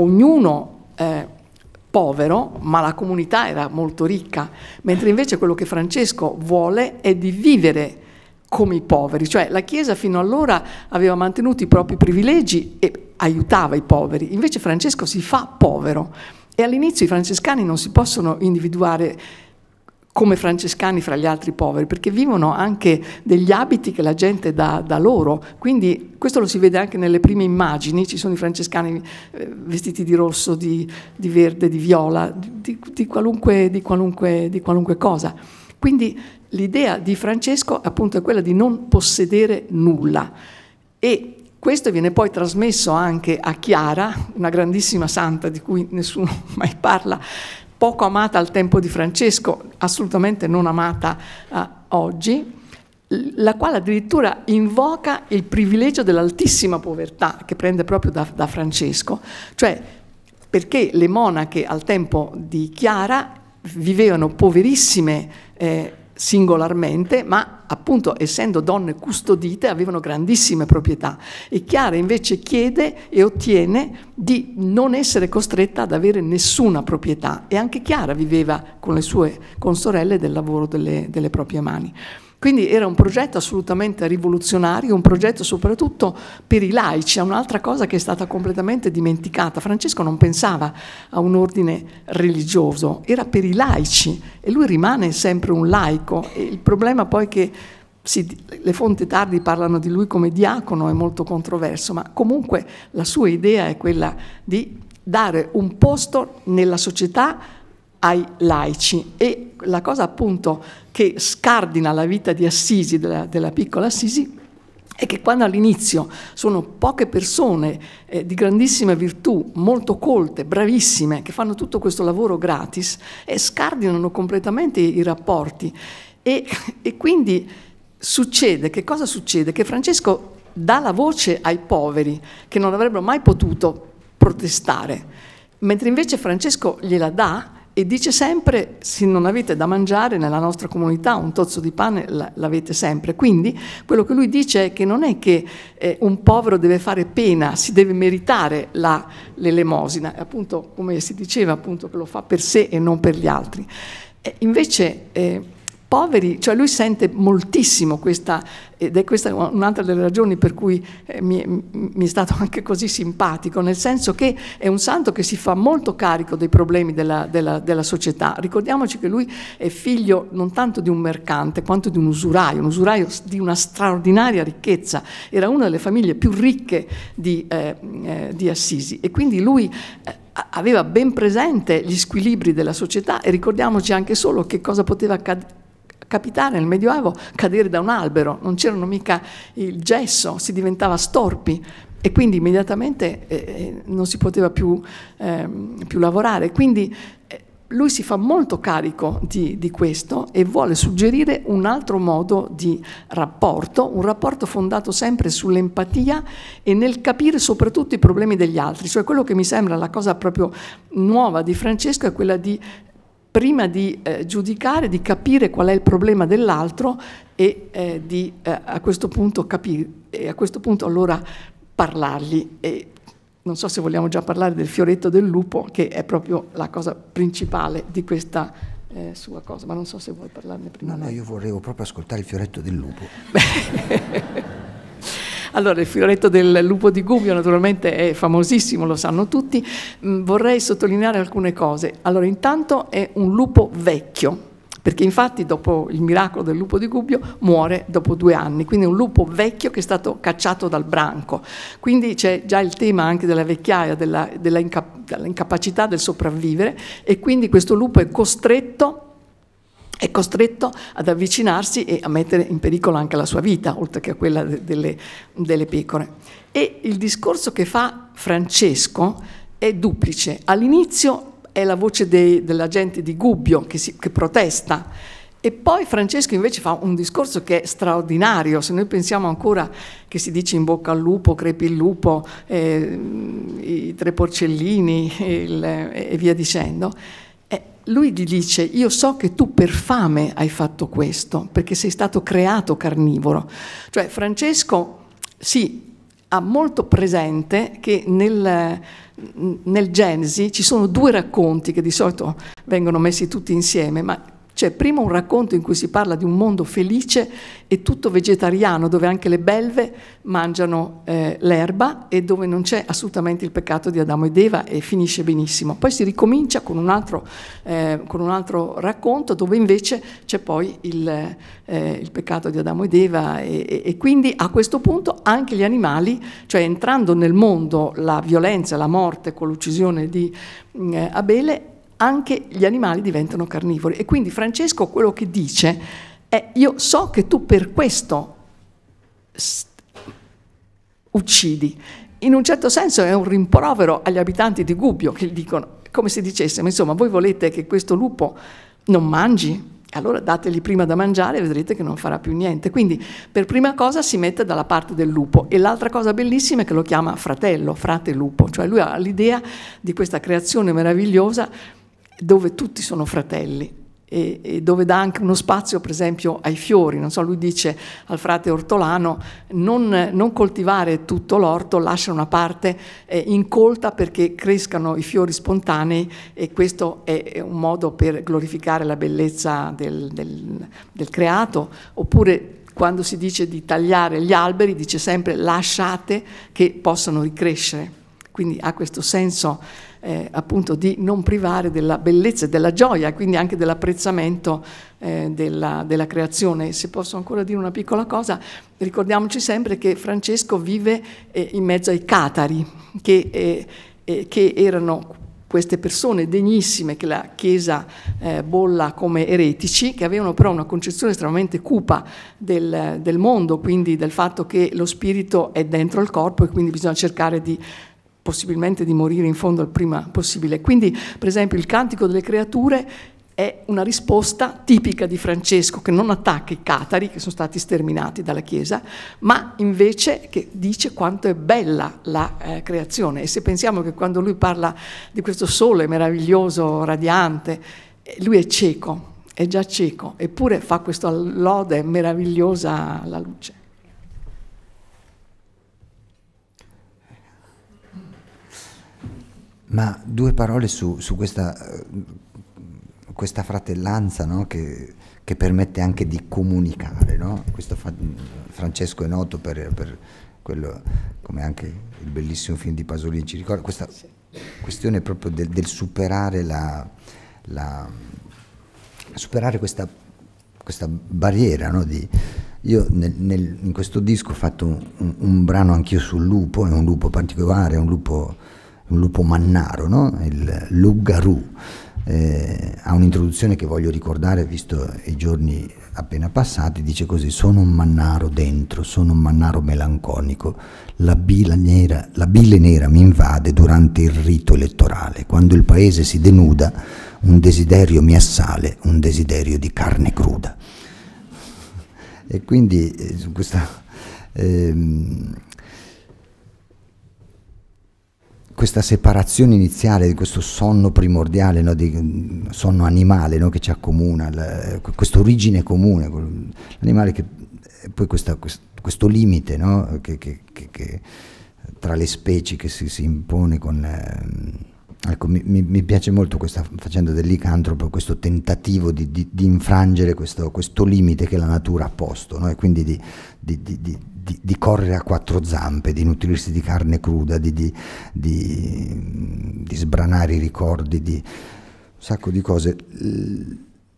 ognuno eh, povero, ma la comunità era molto ricca, mentre invece quello che Francesco vuole è di vivere come i poveri, cioè la Chiesa fino allora aveva mantenuto i propri privilegi e aiutava i poveri, invece Francesco si fa povero e all'inizio i francescani non si possono individuare come francescani fra gli altri poveri, perché vivono anche degli abiti che la gente dà, dà loro. Quindi questo lo si vede anche nelle prime immagini, ci sono i francescani eh, vestiti di rosso, di, di verde, di viola, di, di, qualunque, di, qualunque, di qualunque cosa. Quindi l'idea di Francesco appunto è quella di non possedere nulla e questo viene poi trasmesso anche a Chiara, una grandissima santa di cui nessuno *laughs* mai parla, poco amata al tempo di Francesco, assolutamente non amata eh, oggi, la quale addirittura invoca il privilegio dell'altissima povertà che prende proprio da, da Francesco, cioè perché le monache al tempo di Chiara vivevano poverissime eh, singolarmente, ma appunto essendo donne custodite avevano grandissime proprietà e Chiara invece chiede e ottiene di non essere costretta ad avere nessuna proprietà e anche Chiara viveva con le sue consorelle del lavoro delle, delle proprie mani. Quindi era un progetto assolutamente rivoluzionario, un progetto soprattutto per i laici, è un'altra cosa che è stata completamente dimenticata. Francesco non pensava a un ordine religioso, era per i laici e lui rimane sempre un laico. E il problema poi è che si, le fonti tardi parlano di lui come diacono è molto controverso, ma comunque la sua idea è quella di dare un posto nella società ai laici e la cosa appunto che scardina la vita di Assisi, della, della piccola Assisi, è che quando all'inizio sono poche persone eh, di grandissima virtù, molto colte, bravissime, che fanno tutto questo lavoro gratis e eh, scardinano completamente i, i rapporti. E, e quindi succede, che cosa succede? Che Francesco dà la voce ai poveri che non avrebbero mai potuto protestare, mentre invece Francesco gliela dà e dice sempre se non avete da mangiare nella nostra comunità un tozzo di pane l'avete sempre. Quindi quello che lui dice è che non è che eh, un povero deve fare pena, si deve meritare l'elemosina, appunto come si diceva appunto che lo fa per sé e non per gli altri. E invece eh, poveri, cioè lui sente moltissimo questa, ed è questa un'altra delle ragioni per cui eh, mi, mi, è stato *laughs* anche così simpatico, nel senso che è un santo che si fa molto carico dei problemi della, della, della società. Ricordiamoci che lui è figlio non tanto di un mercante quanto di un usuraio, un usuraio di una straordinaria ricchezza, era una delle famiglie più ricche di, eh, eh, di Assisi e quindi lui... Eh, aveva ben presente gli squilibri della società e ricordiamoci anche solo che cosa poteva accadere capitare nel Medioevo cadere da un albero, non c'erano mica il gesso, si diventava storpi e quindi immediatamente eh, eh non si poteva più, eh, più lavorare. Quindi eh, lui si fa molto carico di, di, questo e vuole suggerire un altro modo di rapporto, un rapporto fondato sempre sull'empatia e nel capire soprattutto i problemi degli altri. Cioè quello che mi sembra la cosa proprio nuova di Francesco è quella di prima di eh, giudicare, di capire qual è il problema dell'altro e eh, di eh, a questo punto capire, e a questo punto allora parlargli. E non so se vogliamo già parlare del fioretto del lupo, che è proprio la cosa principale di questa eh, sua cosa, ma non so se vuoi parlarne prima. No, no, io volevo proprio ascoltare il fioretto del lupo. *laughs* Allora, il fioretto del lupo di Gubbio naturalmente è famosissimo, lo sanno tutti. Mm, vorrei sottolineare alcune cose. Allora, intanto è un lupo vecchio, perché infatti dopo il miracolo del lupo di Gubbio muore dopo due anni, quindi è un lupo vecchio che è stato cacciato dal branco. Quindi c'è già il tema anche della vecchiaia, della, della incapacità del sopravvivere e quindi questo lupo è costretto è costretto ad avvicinarsi e a mettere in pericolo anche la sua vita, oltre che a quella delle, delle pecore. E il discorso che fa Francesco è duplice. All'inizio è la voce dei, della gente di Gubbio che, si, che protesta, e poi Francesco invece fa un discorso che è straordinario, se noi pensiamo ancora che si dice in bocca al lupo, crepi il lupo, eh, i tre porcellini il, e via dicendo, lui gli dice, io so che tu per fame hai fatto questo, perché sei stato creato carnivoro. Cioè Francesco, sì, ha molto presente che nel, nel Genesi ci sono due racconti che di solito vengono messi tutti insieme, ma c'è cioè, prima un racconto in cui si parla di un mondo felice e tutto vegetariano, dove anche le belve mangiano eh, l'erba e dove non c'è assolutamente il peccato di Adamo ed Eva e finisce benissimo. Poi si ricomincia con un altro, eh, con un altro racconto dove invece c'è poi il, eh, il, peccato di Adamo ed Eva e, e, e quindi a questo punto anche gli animali, cioè entrando nel mondo la violenza, la morte con l'uccisione di mm, eh, Abele, anche gli animali diventano carnivori. E quindi Francesco quello che dice è io so che tu per questo uccidi. In un certo senso è un rimprovero agli abitanti di Gubbio che gli dicono, come se dicesse, ma insomma voi volete che questo lupo non mangi? Allora dategli prima da mangiare e vedrete che non farà più niente. Quindi per prima cosa si mette dalla parte del lupo e l'altra cosa bellissima è che lo chiama fratello, frate lupo, cioè lui ha l'idea di questa creazione meravigliosa dove tutti sono fratelli e, e, dove dà anche uno spazio per esempio ai fiori, non so, lui dice al frate ortolano non, non coltivare tutto l'orto, lascia una parte eh, incolta perché crescano i fiori spontanei e questo è un modo per glorificare la bellezza del, del, del creato, oppure quando si dice di tagliare gli alberi, dice sempre lasciate che possano ricrescere. Quindi ha questo senso eh, appunto di non privare della bellezza e della gioia, quindi anche dell'apprezzamento eh, della, della, creazione. Se posso ancora dire una piccola cosa, ricordiamoci sempre che Francesco vive eh, in mezzo ai catari, che, eh, eh, che erano queste persone degnissime che la Chiesa eh, bolla come eretici, che avevano però una concezione estremamente cupa del, del, mondo, quindi del fatto che lo spirito è dentro il corpo e quindi bisogna cercare di possibilmente di morire in fondo al prima possibile. Quindi, per esempio, il cantico delle creature è una risposta tipica di Francesco che non attacca i catari che sono stati sterminati dalla Chiesa, ma invece che dice quanto è bella la eh, creazione. E se pensiamo che quando lui parla di questo sole meraviglioso, radiante, eh, lui è cieco, è già cieco, eppure fa questa lode meravigliosa alla luce. Ma due parole su, su questa, eh, questa, fratellanza no? che, che, permette anche di comunicare. No? Fa, Francesco è noto per, per, quello, come anche il bellissimo film di Pasolini ci ricorda, questa sì. questione proprio del, del superare, la, la, superare, questa, questa barriera no? di, io nel, nel, in questo disco ho fatto un, un, un brano anch'io sul lupo, è un lupo particolare, è un lupo un lupo mannaro, no? il Luggarù. Eh, ha un'introduzione che voglio ricordare visto i giorni appena passati, dice così, sono un mannaro dentro, sono un mannaro melanconico, la bile, nera, la bile nera mi invade durante il rito elettorale, quando il paese si denuda un desiderio mi assale, un desiderio di carne cruda. E quindi eh, questa... Ehm, questa separazione iniziale, di questo sonno primordiale, no? di, sonno animale no? che ci accomuna, questa origine comune, l'animale che poi questa, quest, questo limite no? che, che, che, tra le specie che si, si impone con... Eh, Ecco, mi, mi, piace molto questa faccenda del licantropo, questo tentativo di, di, di infrangere questo, questo, limite che la natura ha posto, no? e quindi di, di, correre a quattro zampe, di nutrirsi di carne cruda, di, sbranare i ricordi, di un sacco di cose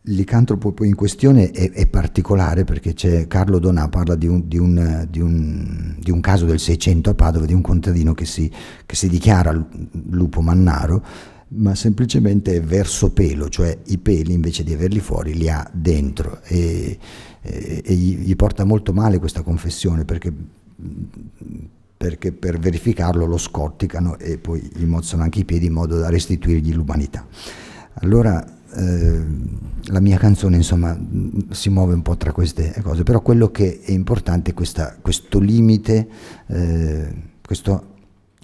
Licantropo in questione è, è particolare perché Carlo Donà parla di un, di, un, di, un, di un, caso del 600 a Padova di un contadino che si, che si dichiara lupo mannaro ma semplicemente è verso pelo, cioè i peli invece di averli fuori li ha dentro e, e, e gli, gli porta molto male questa confessione perché perché per verificarlo lo scorticano e poi gli mozzano anche i piedi in modo da restituirgli l'umanità. Allora Ehm, la mia canzone insomma mm, si muove un po' tra queste cose, però quello che è importante è questa, questo limite, eh, questo,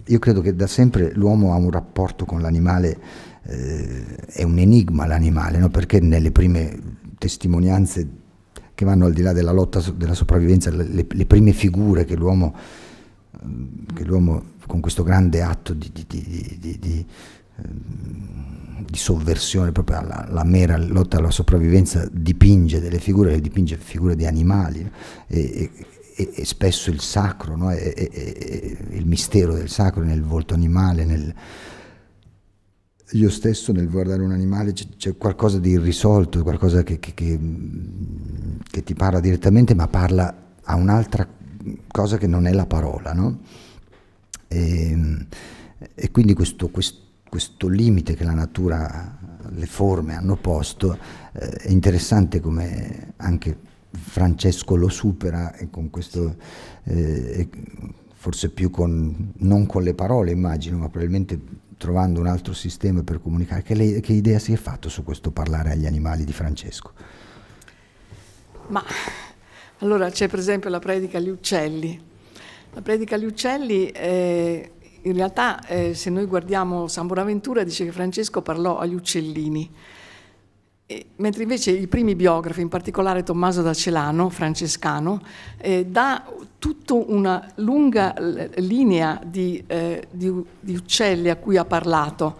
io credo che da sempre l'uomo ha un rapporto con l'animale, eh, è un enigma l'animale, no? perché nelle prime testimonianze che vanno al di là della lotta della sopravvivenza, le, le, prime figure mm, che l'uomo, con questo grande atto di, di, di, di Ehm, di sovversione, proprio alla, alla, mera lotta alla sopravvivenza, dipinge delle figure, dipinge figure di animali e, e, e spesso il sacro, no? e, il mistero del sacro nel volto animale, nel, io stesso nel guardare un animale c'è qualcosa di irrisolto, qualcosa che, che, che, che, ti parla direttamente, ma parla a un'altra cosa che non è la parola, no? e, ehm, e, quindi questo, questo questo limite che la natura, le forme hanno posto, eh, è interessante come anche Francesco lo supera e con questo, eh, forse più con, non con le parole immagino, ma probabilmente trovando un altro sistema per comunicare. Che, le, che idea si è fatto su questo parlare agli animali di Francesco? Ma allora c'è per esempio la predica agli uccelli. La predica agli uccelli è in realtà eh, se noi guardiamo San Bonaventura dice che Francesco parlò agli uccellini, e, mentre invece i primi biografi, in particolare Tommaso da Celano, francescano, eh, dà tutta una lunga linea di, eh, di, di uccelli a cui ha parlato,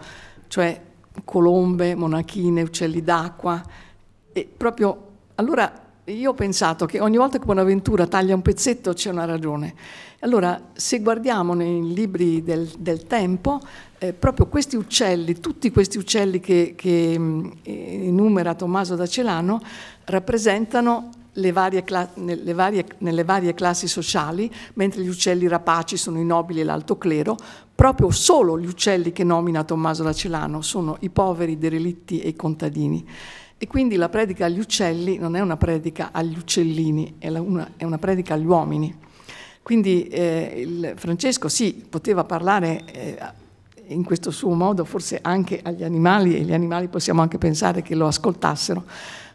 cioè colombe, monachine, uccelli d'acqua. E proprio allora io ho pensato che ogni volta che Bonaventura taglia un pezzetto c'è una ragione allora, se guardiamo nei libri del, del tempo, eh, proprio questi uccelli, tutti questi uccelli che, che mm, enumera Tommaso da Celano, rappresentano le varie nelle, varie, nelle varie classi sociali, mentre gli uccelli rapaci sono i nobili e l'alto clero, proprio solo gli uccelli che nomina Tommaso da Celano sono i poveri, i derelitti e i contadini. E quindi la predica agli uccelli non è una predica agli uccellini, è una, è una predica agli uomini. Quindi eh, Francesco sì, poteva parlare eh, in questo suo modo forse anche agli animali e gli animali possiamo anche pensare che lo ascoltassero,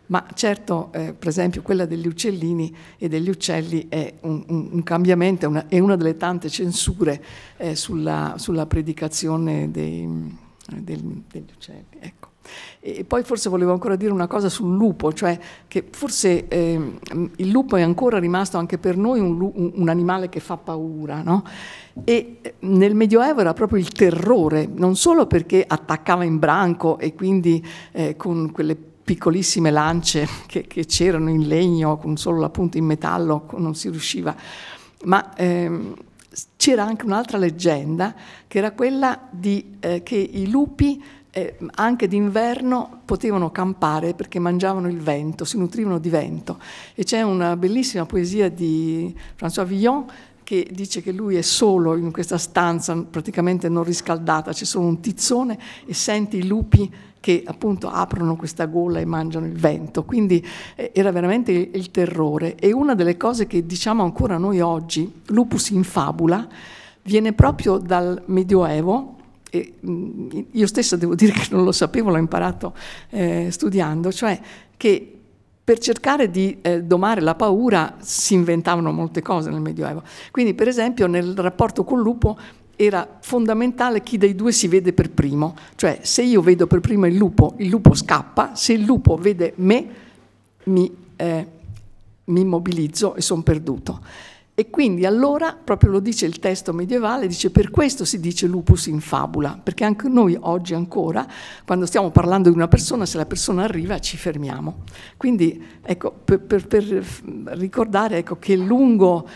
ma certo eh, per esempio quella degli uccellini e degli uccelli è un, un, un cambiamento, una, è una delle tante censure eh, sulla, sulla, predicazione dei, del, degli uccelli. Ecco. E poi forse volevo ancora dire una cosa sul lupo, cioè che forse eh, il lupo è ancora rimasto anche per noi un, un animale che fa paura, no? E ehm, nel Medioevo era proprio il terrore, non solo perché attaccava in branco e quindi eh, con quelle piccolissime lance che, che c'erano in legno, con solo la punta in metallo, non si riusciva, ma... Ehm, c'era anche un'altra leggenda che era quella di, eh, che i lupi eh, anche d'inverno potevano campare perché mangiavano il vento, si nutrivano di vento. E c'è una bellissima poesia di François Villon che dice che lui è solo in questa stanza praticamente non riscaldata, c'è solo un tizzone e sente i lupi che appunto aprono questa gola e mangiano il vento, quindi eh, era veramente il, il terrore. E una delle cose che diciamo ancora noi oggi, lupus in fabula, viene proprio dal Medioevo, e mm, io stessa devo dire che non lo sapevo, l'ho imparato eh, studiando, cioè che per cercare di eh, domare la paura si inventavano molte cose nel Medioevo. Quindi, per esempio, nel rapporto col lupo era fondamentale chi dei due si vede per primo, cioè se io vedo per primo il lupo, il lupo scappa, se il lupo vede me, mi, eh, mi immobilizzo e sono perduto. E quindi allora, proprio lo dice il testo medievale, dice per questo si dice lupus in fabula, perché anche noi oggi ancora, quando stiamo parlando di una persona, se la persona arriva ci fermiamo. Quindi ecco, per, per, per ricordare ecco, che, lungo,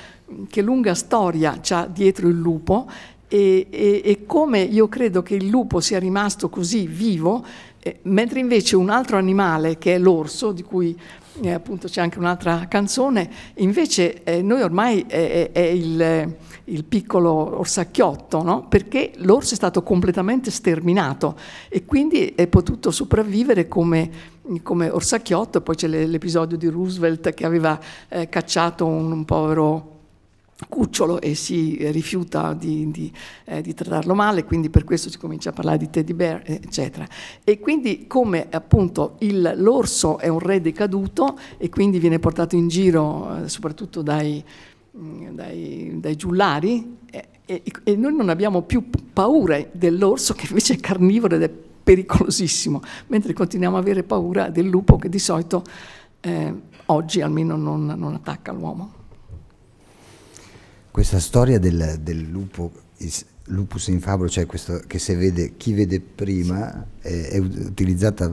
che, lunga storia c'è dietro il lupo e, e, e come io credo che il lupo sia rimasto così vivo, eh, mentre invece un altro animale che è l'orso, di cui eh, appunto c'è anche un'altra canzone, invece eh, noi ormai è, è il, eh, il, piccolo orsacchiotto, no? perché l'orso è stato completamente sterminato e quindi è potuto sopravvivere come, come orsacchiotto, poi c'è l'episodio di Roosevelt che aveva eh, cacciato un, un povero cucciolo e si rifiuta di, di, eh, di, trattarlo male, quindi per questo si comincia a parlare di teddy bear, eccetera. E quindi come appunto il, l'orso è un re decaduto e quindi viene portato in giro eh, soprattutto dai, mm, dai, dai giullari eh, e, e, noi non abbiamo più paura dell'orso che invece è carnivoro ed è pericolosissimo, mentre continuiamo a avere paura del lupo che di solito eh, oggi almeno non, non attacca l'uomo questa storia del, del lupo lupus in fabbro, cioè questo, che se vede, chi vede prima, è, è utilizzata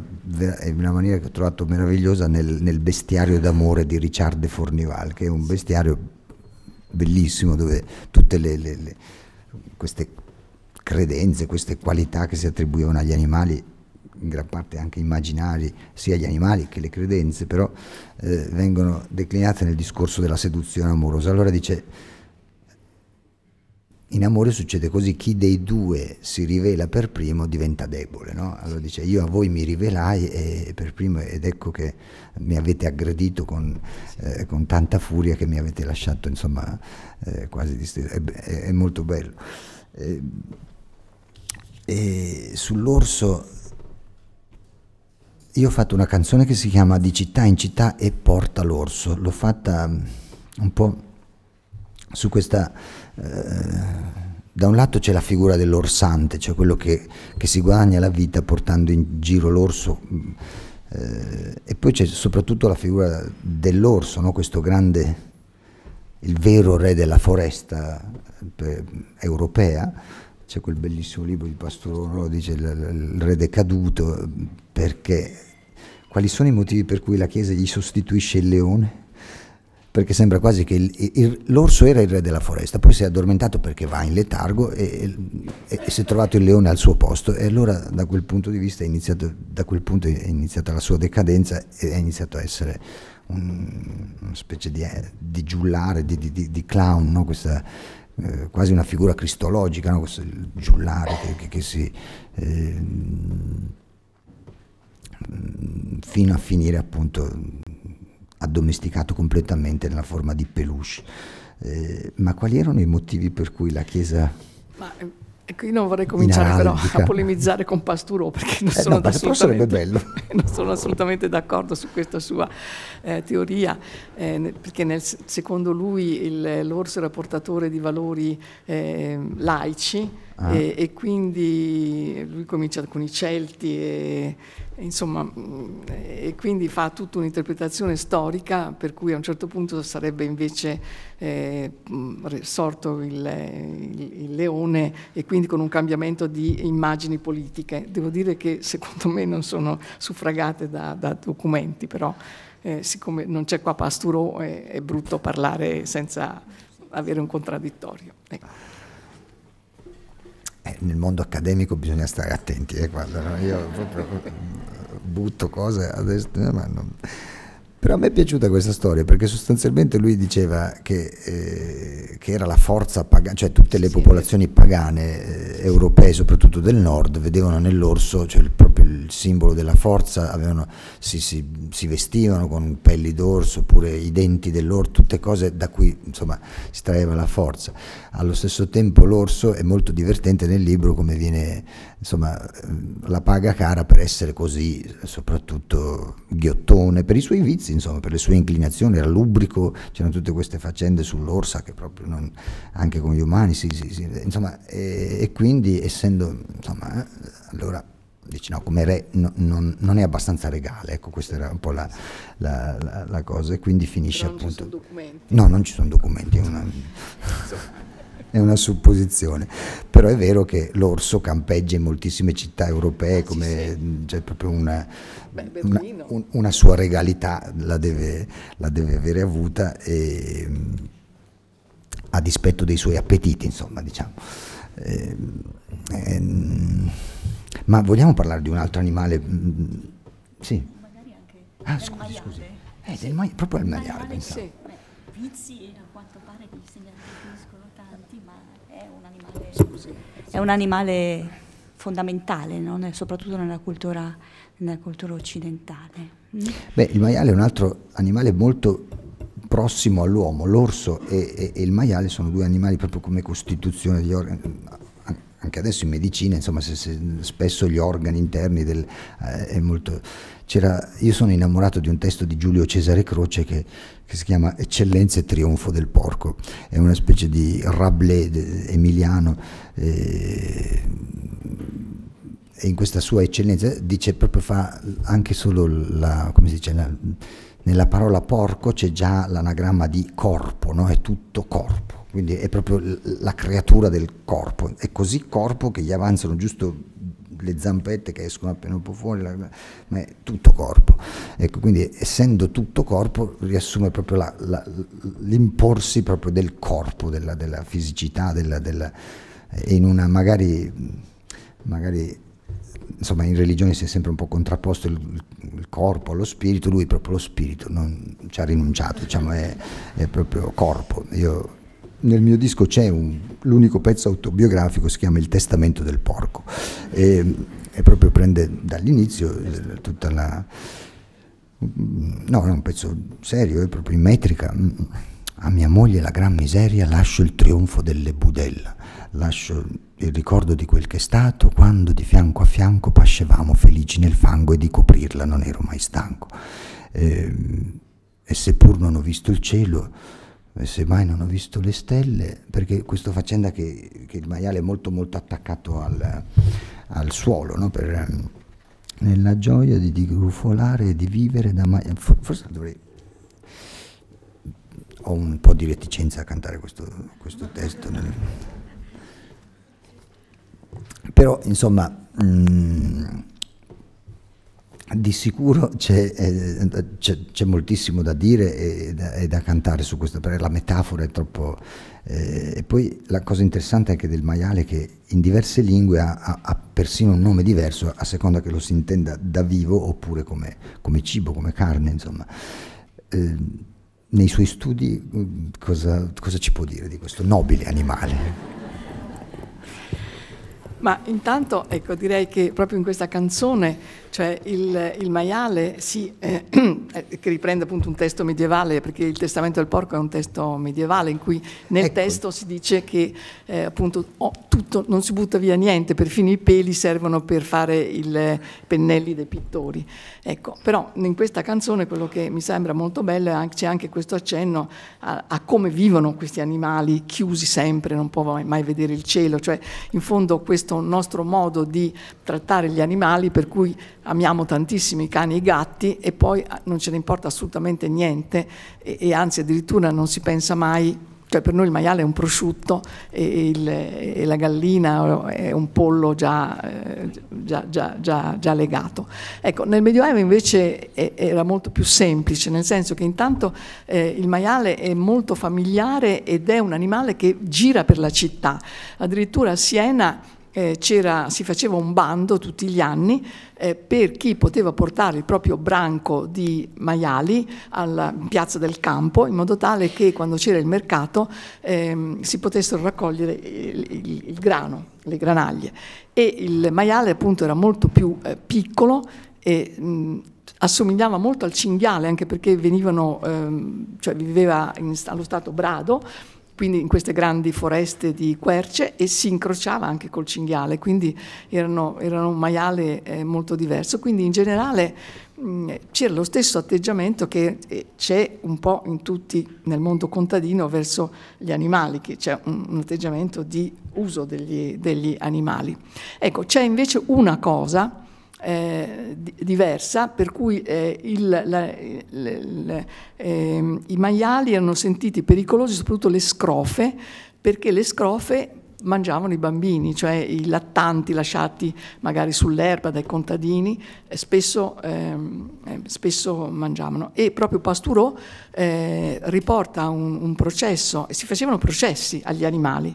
in una maniera che ho trovato meravigliosa nel, nel bestiario d'amore di Richard de Fornival, che è un bestiario bellissimo dove tutte le, le, le, queste credenze, queste qualità che si attribuivano agli animali, in gran parte anche immaginari, sia gli animali che le credenze, però eh, vengono declinate nel discorso della seduzione amorosa. Allora dice in amore succede così, chi dei due si rivela per primo diventa debole, no? Allora dice io a voi mi rivelai e, e per primo ed ecco che mi avete aggredito con, eh, con tanta furia che mi avete lasciato insomma eh, quasi distrutto. è, è, è, molto bello. Eh, e sull'orso io ho fatto una canzone che si chiama Di città in città e porta l'orso, l'ho fatta un po' su questa... Eh, da un lato c'è la figura dell'orsante, cioè quello che, che, si guadagna la vita portando in giro l'orso, eh, e poi c'è soprattutto la figura dell'orso, no? questo grande, il vero re della foresta eh, europea. C'è quel bellissimo libro di Pastororo, dice il, il re decaduto, perché quali sono i motivi per cui la Chiesa gli sostituisce il leone? perché sembra quasi che il, il, l'orso era il re della foresta, poi si è addormentato perché va in letargo e, e, e, si è trovato il leone al suo posto e allora da quel punto di vista è, iniziato, punto è iniziata la sua decadenza e è iniziato a essere un, una specie di, eh, di giullare, di, di, di clown, no? Questa, eh, quasi una figura cristologica, no? Questo, il giullare che, che, che si... Eh, fino a finire appunto addomesticato completamente nella forma di peluche. Eh, ma quali erano i motivi per cui la Chiesa... Ma, e eh, qui non vorrei cominciare però a polemizzare con Pasturo perché non eh, sono, no, assolutamente, *laughs* non sono assolutamente d'accordo su questa sua eh, teoria, eh, perché nel, secondo lui il, l'orso era portatore di valori ehm, laici ah. e, e, quindi lui comincia con i Celti e, Insomma, mm, e quindi fa tutta un'interpretazione storica per cui a un certo punto sarebbe invece eh, mm, sorto il, il, il, leone e quindi con un cambiamento di immagini politiche. Devo dire che secondo me non sono suffragate da, da documenti, però eh, siccome non c'è qua Pasturo è, è brutto parlare senza avere un contraddittorio. Ecco. Eh, nel mondo accademico bisogna stare attenti, eh, guarda, no? io proprio eh, butto cose a eh, ma non... Però a me è piaciuta questa storia perché sostanzialmente lui diceva che, eh, che era la forza pagana, cioè tutte le sì, popolazioni pagane eh, europee, soprattutto del nord, vedevano nell'orso cioè, il, pro il simbolo della forza, avevano, si, si, si, vestivano con pelli d'orso oppure i denti dell'orso, tutte cose da cui insomma, si traeva la forza. Allo stesso tempo l'orso è molto divertente nel libro come viene, insomma, eh, la paga cara per essere così, soprattutto ghiottone, per i suoi vizi, insomma, per le sue inclinazioni, era lubrico, c'erano tutte queste faccende sull'orsa che proprio non, anche con gli umani, si, insomma, e, e quindi essendo, insomma, eh, allora dici no, come re no, non, non, è abbastanza regale, ecco questa era un po' la, la, la, la cosa e quindi finisce non appunto... Non ci sono documenti. No, non ci sono documenti, è una, è una, supposizione, però è vero che l'orso campeggia in moltissime città europee, ah, come c'è cioè, proprio una, Beh, una, un, una, sua regalità, la deve, deve avere avuta e, ehm, a dispetto dei suoi appetiti, insomma, diciamo. E, ehm, e, ehm, ma vogliamo parlare di un altro animale? Mm, sì. Magari anche. Ah, scusi, scusi. Eh, del ma- proprio al maiale, pensavo. Sì. Pizzi a quanto pare che discono tanti, ma è un animale, scusi. È un animale fondamentale, non è, soprattutto nella cultura, nella cultura occidentale. Mm? Beh, il maiale è un altro animale molto prossimo all'uomo, l'orso e, e, e, il maiale sono due animali proprio come costituzione di organi anche adesso in medicina, insomma, se, se, spesso gli organi interni del, eh, è molto... C'era, io sono innamorato di un testo di Giulio Cesare Croce che, che, si chiama Eccellenza e trionfo del porco, è una specie di Rabelais de, emiliano. Eh, e in questa sua eccellenza dice proprio fa anche solo la, come si dice, la, nella parola porco c'è già l'anagramma di corpo, no? è tutto corpo quindi è proprio la creatura del corpo, è così corpo che gli avanzano giusto le zampette che escono appena un po' fuori, ma è tutto corpo. Ecco, quindi essendo tutto corpo riassume proprio la, la, l'imporsi proprio del corpo, della, della fisicità, della, della, eh, in una magari, magari insomma in religione si è sempre un po' contrapposto il, il corpo allo spirito, lui è proprio lo spirito, non ci ha rinunciato, diciamo, è, è proprio corpo. Io, nel mio disco c'è l'unico pezzo autobiografico, si chiama Il testamento del porco, e, e proprio prende dall'inizio eh, tutta la... No, è un pezzo serio, è proprio in metrica. A mia moglie la gran miseria lascio il trionfo delle budella, lascio il ricordo di quel che è stato quando di fianco a fianco pascevamo felici nel fango e di coprirla non ero mai stanco. E, ehm, e seppur non ho visto il cielo, eh, se mai non ho visto le stelle, perché questa faccenda che, che il maiale è molto molto attaccato al, al suolo, no? per, ehm, nella gioia di, di grufolare e di vivere da maiale, eh, forse dovrei ho un po' di reticenza a cantare questo, questo testo. Però, insomma, mh, mm, di sicuro c'è, eh, moltissimo da dire e da, e da, cantare su questo, perché la metafora è troppo... Eh, e poi la cosa interessante anche del maiale che in diverse lingue ha, ha, ha, persino un nome diverso a seconda che lo si intenda da vivo oppure come, come cibo, come carne, insomma. Eh, nei suoi studi cosa, cosa ci può dire di questo nobile animale? Ma intanto ecco, direi che proprio in questa canzone cioè il, il maiale, sì, eh, *clears throat* eh, che riprende appunto un testo medievale, perché il testamento del porco è un testo medievale in cui nel ecco. testo si dice che eh, appunto oh, tutto, non si butta via niente, perfino i peli servono per fare i eh, pennelli dei pittori. Ecco, però in questa canzone quello che mi sembra molto bello è anche, c'è anche questo accenno a, a come vivono questi animali chiusi sempre, non può mai vedere il cielo, cioè in fondo questo nostro modo di trattare gli animali per cui amiamo tantissimo i cani e i gatti e poi ah, non ce ne importa assolutamente niente e, e anzi addirittura non si pensa mai, cioè per noi il maiale è un prosciutto e, il, e la gallina oh, è un pollo già, eh, già, già, già legato. Ecco, nel Medioevo invece era molto più semplice, nel senso che intanto eh, il maiale è molto familiare ed è un animale che gira per la città, addirittura a Siena eh, si faceva un bando tutti gli anni eh, per chi poteva portare il proprio branco di maiali alla piazza del campo in modo tale che quando c'era il mercato ehm, si potessero raccogliere il, il, il, grano, le granaglie. E il maiale appunto era molto più eh, piccolo e mh, assomigliava molto al cinghiale anche perché venivano, ehm, cioè viveva in, allo stato brado quindi in queste grandi foreste di querce e si incrociava anche col cinghiale, quindi erano, erano un maiale eh, molto diverso. Quindi in generale mm, c'era lo stesso atteggiamento che eh, c'è un po' in tutti nel mondo contadino verso gli animali, che c'è un, un, atteggiamento di uso degli, degli animali. Ecco, c'è invece una cosa eh, diversa, per cui eh, il, la, le, le, eh, i maiali erano sentiti pericolosi, soprattutto le scrofe, perché le scrofe mangiavano i bambini, cioè i lattanti lasciati magari sull'erba dai contadini, eh, spesso, ehm, eh, spesso, mangiavano. E proprio Pastureau eh, riporta un, un processo, e si facevano processi agli animali,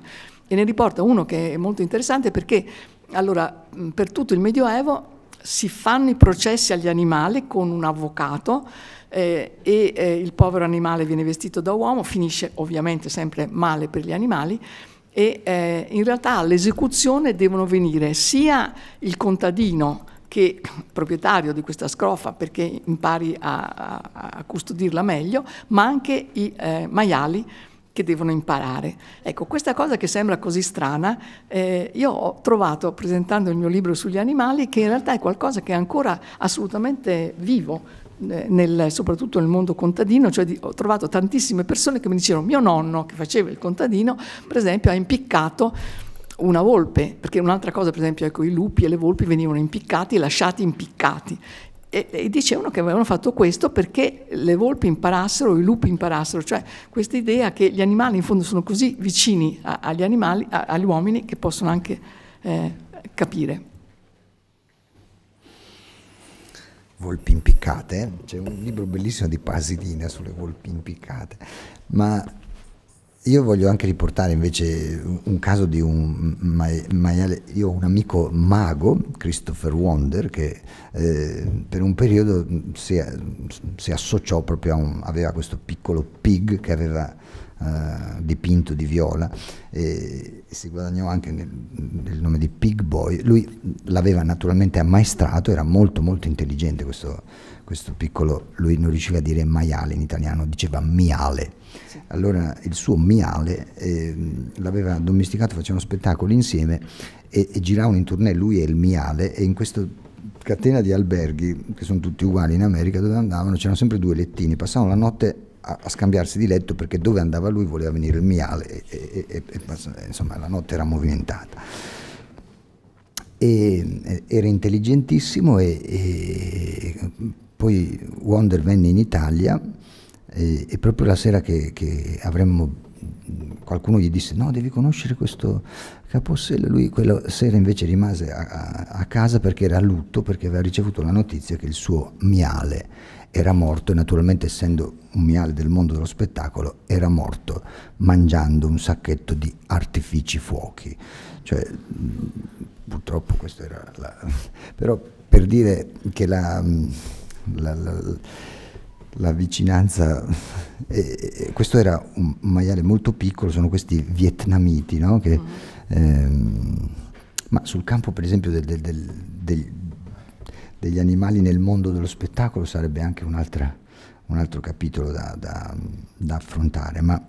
e ne riporta uno che è molto interessante perché allora, per tutto il Medioevo si fanno i processi agli animali con un avvocato eh, e eh, il povero animale viene vestito da uomo, finisce ovviamente sempre male per gli animali e eh, in realtà all'esecuzione devono venire sia il contadino che *coughs* proprietario di questa scrofa perché impari a, a, a custodirla meglio, ma anche i eh, maiali che devono imparare. Ecco, questa cosa che sembra così strana, eh, io ho trovato presentando il mio libro sugli animali che in realtà è qualcosa che è ancora assolutamente vivo. Eh, nel, soprattutto nel mondo contadino, cioè di, ho trovato tantissime persone che mi dicevano mio nonno che faceva il contadino, per esempio, ha impiccato una volpe, perché un'altra cosa per esempio ecco, i lupi e le volpi venivano impiccati e lasciati impiccati e, e, dicevano che avevano fatto questo perché le volpi imparassero, i lupi imparassero, cioè questa idea che gli animali in fondo sono così vicini a, agli, animali, a, agli uomini che possono anche eh, capire. Volpi impiccate, eh? c'è un libro bellissimo di Pasidina sulle volpi impiccate, ma io voglio anche riportare invece un caso di un maiale, io ho un amico mago, Christopher Wonder, che eh, per un periodo si, si associò proprio a un, aveva questo piccolo pig che aveva Uh, dipinto di viola e si guadagnò anche nel, nel nome di Pig Boy. Lui l'aveva naturalmente ammaestrato, era molto molto intelligente questo, questo piccolo, lui non riusciva a dire maiale in italiano, diceva miale sì. Allora il suo Miale eh, l'aveva domesticato, facevano spettacoli insieme e, e giravano in tournée lui e il Miale e in questa catena di alberghi, che sono tutti uguali in America, dove andavano c'erano sempre due lettini, passavano la notte a, a, scambiarsi di letto perché dove andava lui voleva venire il Miale e, e, e, e eh, insomma la notte era movimentata. E, era intelligentissimo e, e, poi Wonder venne in Italia e, e proprio la sera che, che, avremmo qualcuno gli disse no devi conoscere questo capossella lui quella sera invece rimase a, a casa perché era a lutto perché aveva ricevuto la notizia che il suo miale era morto e naturalmente essendo un miale del mondo dello spettacolo era morto mangiando un sacchetto di artifici fuochi cioè purtroppo questo era la... però per dire che la, la, la la vicinanza, *laughs* eh, questo era un maiale molto piccolo, sono questi vietnamiti, no? che, mm. ehm, ma sul campo per esempio del, del, del, degli animali nel mondo dello spettacolo sarebbe anche un altro capitolo da, da, da affrontare, ma,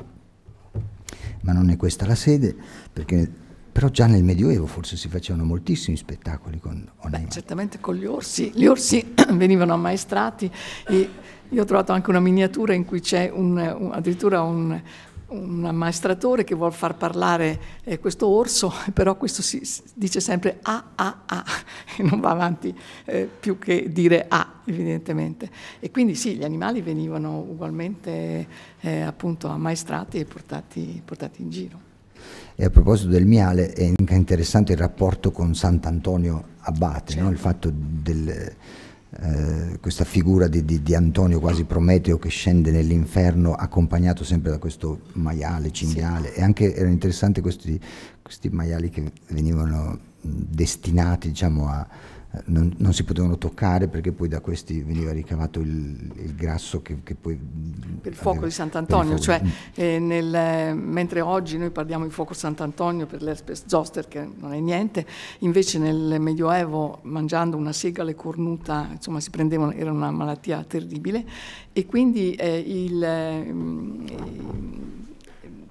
ma non è questa la sede perché però già nel Medioevo forse si facevano moltissimi spettacoli con Onema. Beh, certamente con gli orsi. Gli orsi *clears throat* venivano ammaestrati e io ho trovato anche una miniatura in cui c'è un, un, addirittura un, un ammaestratore che vuole far parlare eh, questo orso, *laughs* però questo si, dice sempre a a ah, ah, ah" *laughs* e non va avanti eh, più che dire a, ah", evidentemente. E quindi sì, gli animali venivano ugualmente eh, appunto ammaestrati e portati, portati in giro. E a proposito del miale, è anche interessante il rapporto con Sant'Antonio Abate, no? il certo. fatto di Eh, questa figura di, di, di, Antonio quasi Prometeo che scende nell'inferno accompagnato sempre da questo maiale, cinghiale sì. e anche erano interessanti questi, questi maiali che venivano destinati diciamo, a, non, non, si potevano toccare perché poi da questi veniva ricavato il, il grasso che, che, poi... Per il fuoco aveva, di Sant'Antonio, cioè eh, nel, mentre oggi noi parliamo di fuoco Sant'Antonio per l'herpes zoster che non è niente, invece nel Medioevo mangiando una segale cornuta, insomma si prendevano, era una malattia terribile e quindi eh, il... Eh,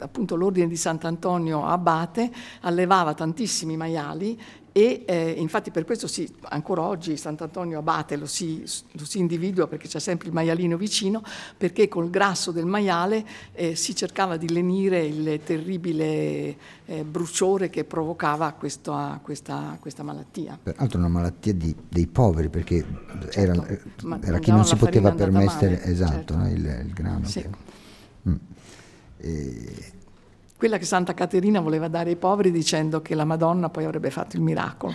appunto l'ordine di Sant'Antonio abate allevava tantissimi maiali e eh, infatti per questo sì, ancora oggi Sant'Antonio Abate lo si, lo si, individua perché c'è sempre il maialino vicino, perché col grasso del maiale eh, si cercava di lenire il terribile eh, bruciore che provocava questa, ah, questa, questa malattia. Peraltro una malattia di, dei poveri perché certo, era, era chi non si poteva permettere male, esatto, certo. no, il, il grano. Sì. Che... Mm. E quella che Santa Caterina voleva dare ai poveri dicendo che la Madonna poi avrebbe fatto il miracolo.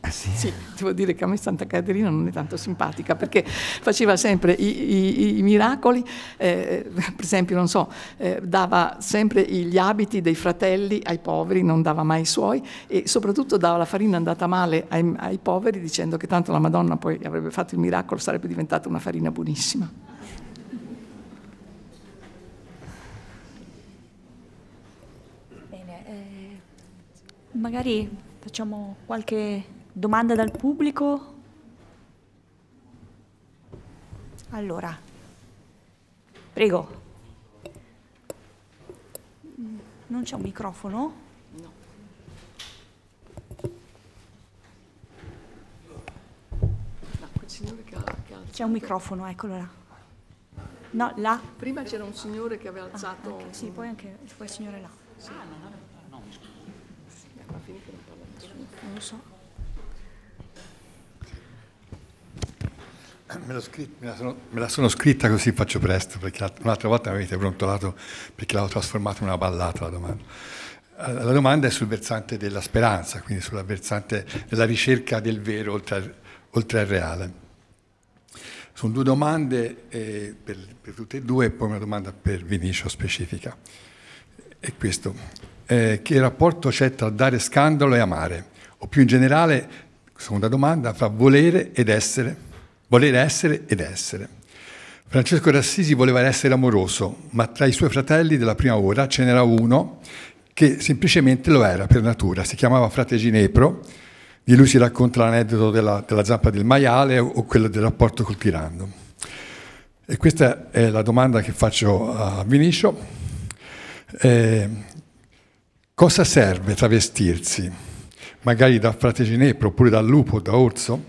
Ah, sì. sì. devo dire che a me Santa Caterina non è tanto simpatica perché faceva sempre i, i, i miracoli, eh, eh, per esempio, non so, eh, dava sempre gli abiti dei fratelli ai poveri, non dava mai i suoi e soprattutto dava la farina andata male ai, ai poveri dicendo che tanto la Madonna poi avrebbe fatto il miracolo, sarebbe diventata una farina buonissima. Magari facciamo qualche domanda dal pubblico. Allora, prego. Non c'è un microfono? No. C'è un microfono, eccolo là. No, là. Prima c'era un signore che aveva ah, alzato... Ah, okay. Sì, poi anche quel signore là. Ah, no, no. Non lo so. Me, scritt, me, la sono, me, la sono, scritta così faccio presto, perché un'altra volta mi avete brontolato perché l'avevo trasformata in una ballata la domanda. La domanda è sul versante della speranza, quindi sulla versante della ricerca del vero oltre al, oltre al reale. Sono due domande eh, per, per tutte e due e poi una domanda per Vinicio specifica. E questo, eh, che rapporto c'è tra dare scandalo e amare? O più in generale, seconda domanda, fra volere ed essere, volere essere ed essere. Francesco Rassisi voleva essere amoroso, ma tra i suoi fratelli della prima ora ce n'era uno che semplicemente lo era per natura, si chiamava frate Ginepro, di lui si racconta l'aneddoto della, della zampa del maiale o quello del rapporto col tiranno. E questa è la domanda che faccio a Vinicio. Eh, Cosa serve travestirsi, magari da frate Ginepro, oppure dal lupo, da orso?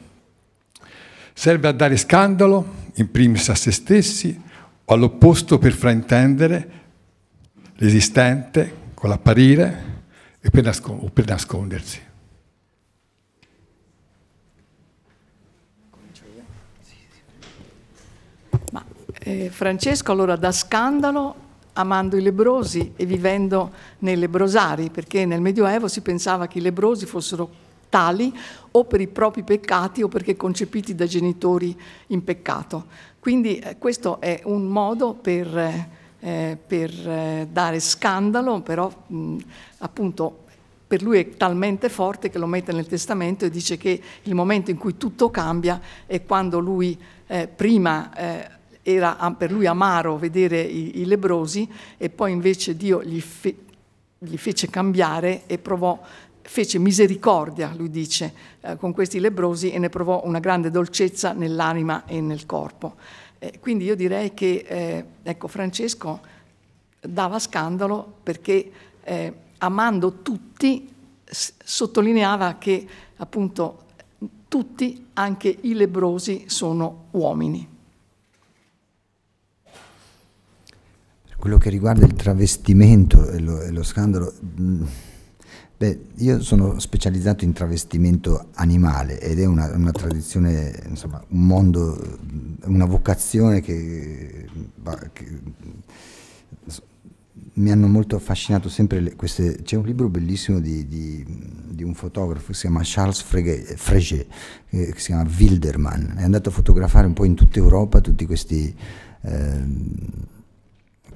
Serve a dare scandalo, in primis a se stessi, o all'opposto per fraintendere l'esistente con l'apparire e per nascond- o per nascondersi. eh, Francesco, allora da scandalo amando i lebrosi e vivendo nei lebrosari, perché nel Medioevo si pensava che i lebrosi fossero tali o per i propri peccati o perché concepiti da genitori in peccato. Quindi eh, questo è un modo per, eh, eh per eh, dare scandalo, però mh, appunto per lui è talmente forte che lo mette nel testamento e dice che il momento in cui tutto cambia è quando lui eh, prima eh, era per lui amaro vedere i, i lebrosi e poi invece Dio gli, fe, gli fece cambiare e provò fece misericordia, lui dice, eh, con questi lebrosi e ne provò una grande dolcezza nell'anima e nel corpo. Eh, quindi io direi che eh, ecco, Francesco dava scandalo perché eh, amando tutti sottolineava che appunto tutti, anche i lebrosi, sono uomini. quello che riguarda il travestimento e lo, e lo scandalo, mm, beh, io sono specializzato in travestimento animale ed è una, una tradizione, insomma, un mondo, mm, una vocazione che, che mm, mi hanno molto affascinato sempre le, queste. C'è un libro bellissimo di, di, di, un fotografo che si chiama Charles Freget, che si chiama Wilderman. È andato a fotografare un po' in tutta Europa tutti questi. Eh,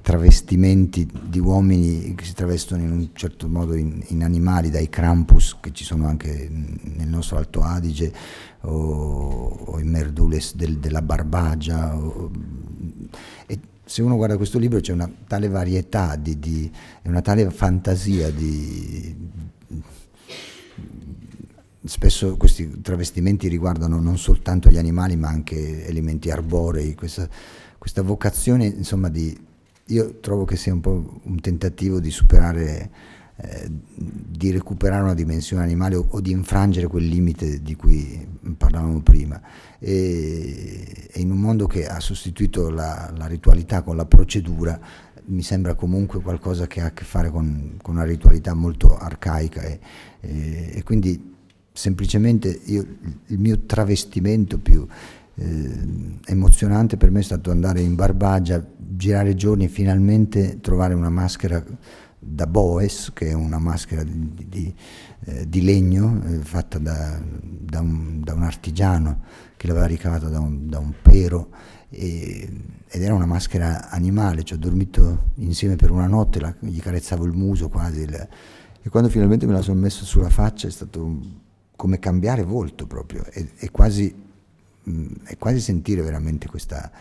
travestimenti di uomini che si travestono in un certo modo in, in animali, dai Krampus che ci sono anche nel nostro Alto Adige o, o i Merdules del, della Barbagia. O, e, se uno guarda questo libro c'è una tale varietà di, di una tale fantasia di, spesso questi travestimenti riguardano non soltanto gli animali ma anche elementi arborei questa, questa vocazione insomma di io trovo che sia un po' un tentativo di superare, eh, di recuperare una dimensione animale o, o, di infrangere quel limite di cui parlavamo prima. E, e in un mondo che ha sostituito la, la, ritualità con la procedura, mi sembra comunque qualcosa che ha a che fare con, con una ritualità molto arcaica e, e, e quindi semplicemente io, il mio travestimento più eh, emozionante per me è stato andare in Barbagia, girare giorni e finalmente trovare una maschera da Boes, che è una maschera di, di, eh, di legno eh, fatta da, da, un, da, un, artigiano che l'aveva ricavata da un, da un pero e, ed era una maschera animale, ci cioè ho dormito insieme per una notte, la, gli carezzavo il muso quasi la, e quando finalmente me la sono messa sulla faccia è stato come cambiare volto proprio e, e quasi è quasi sentire veramente questa,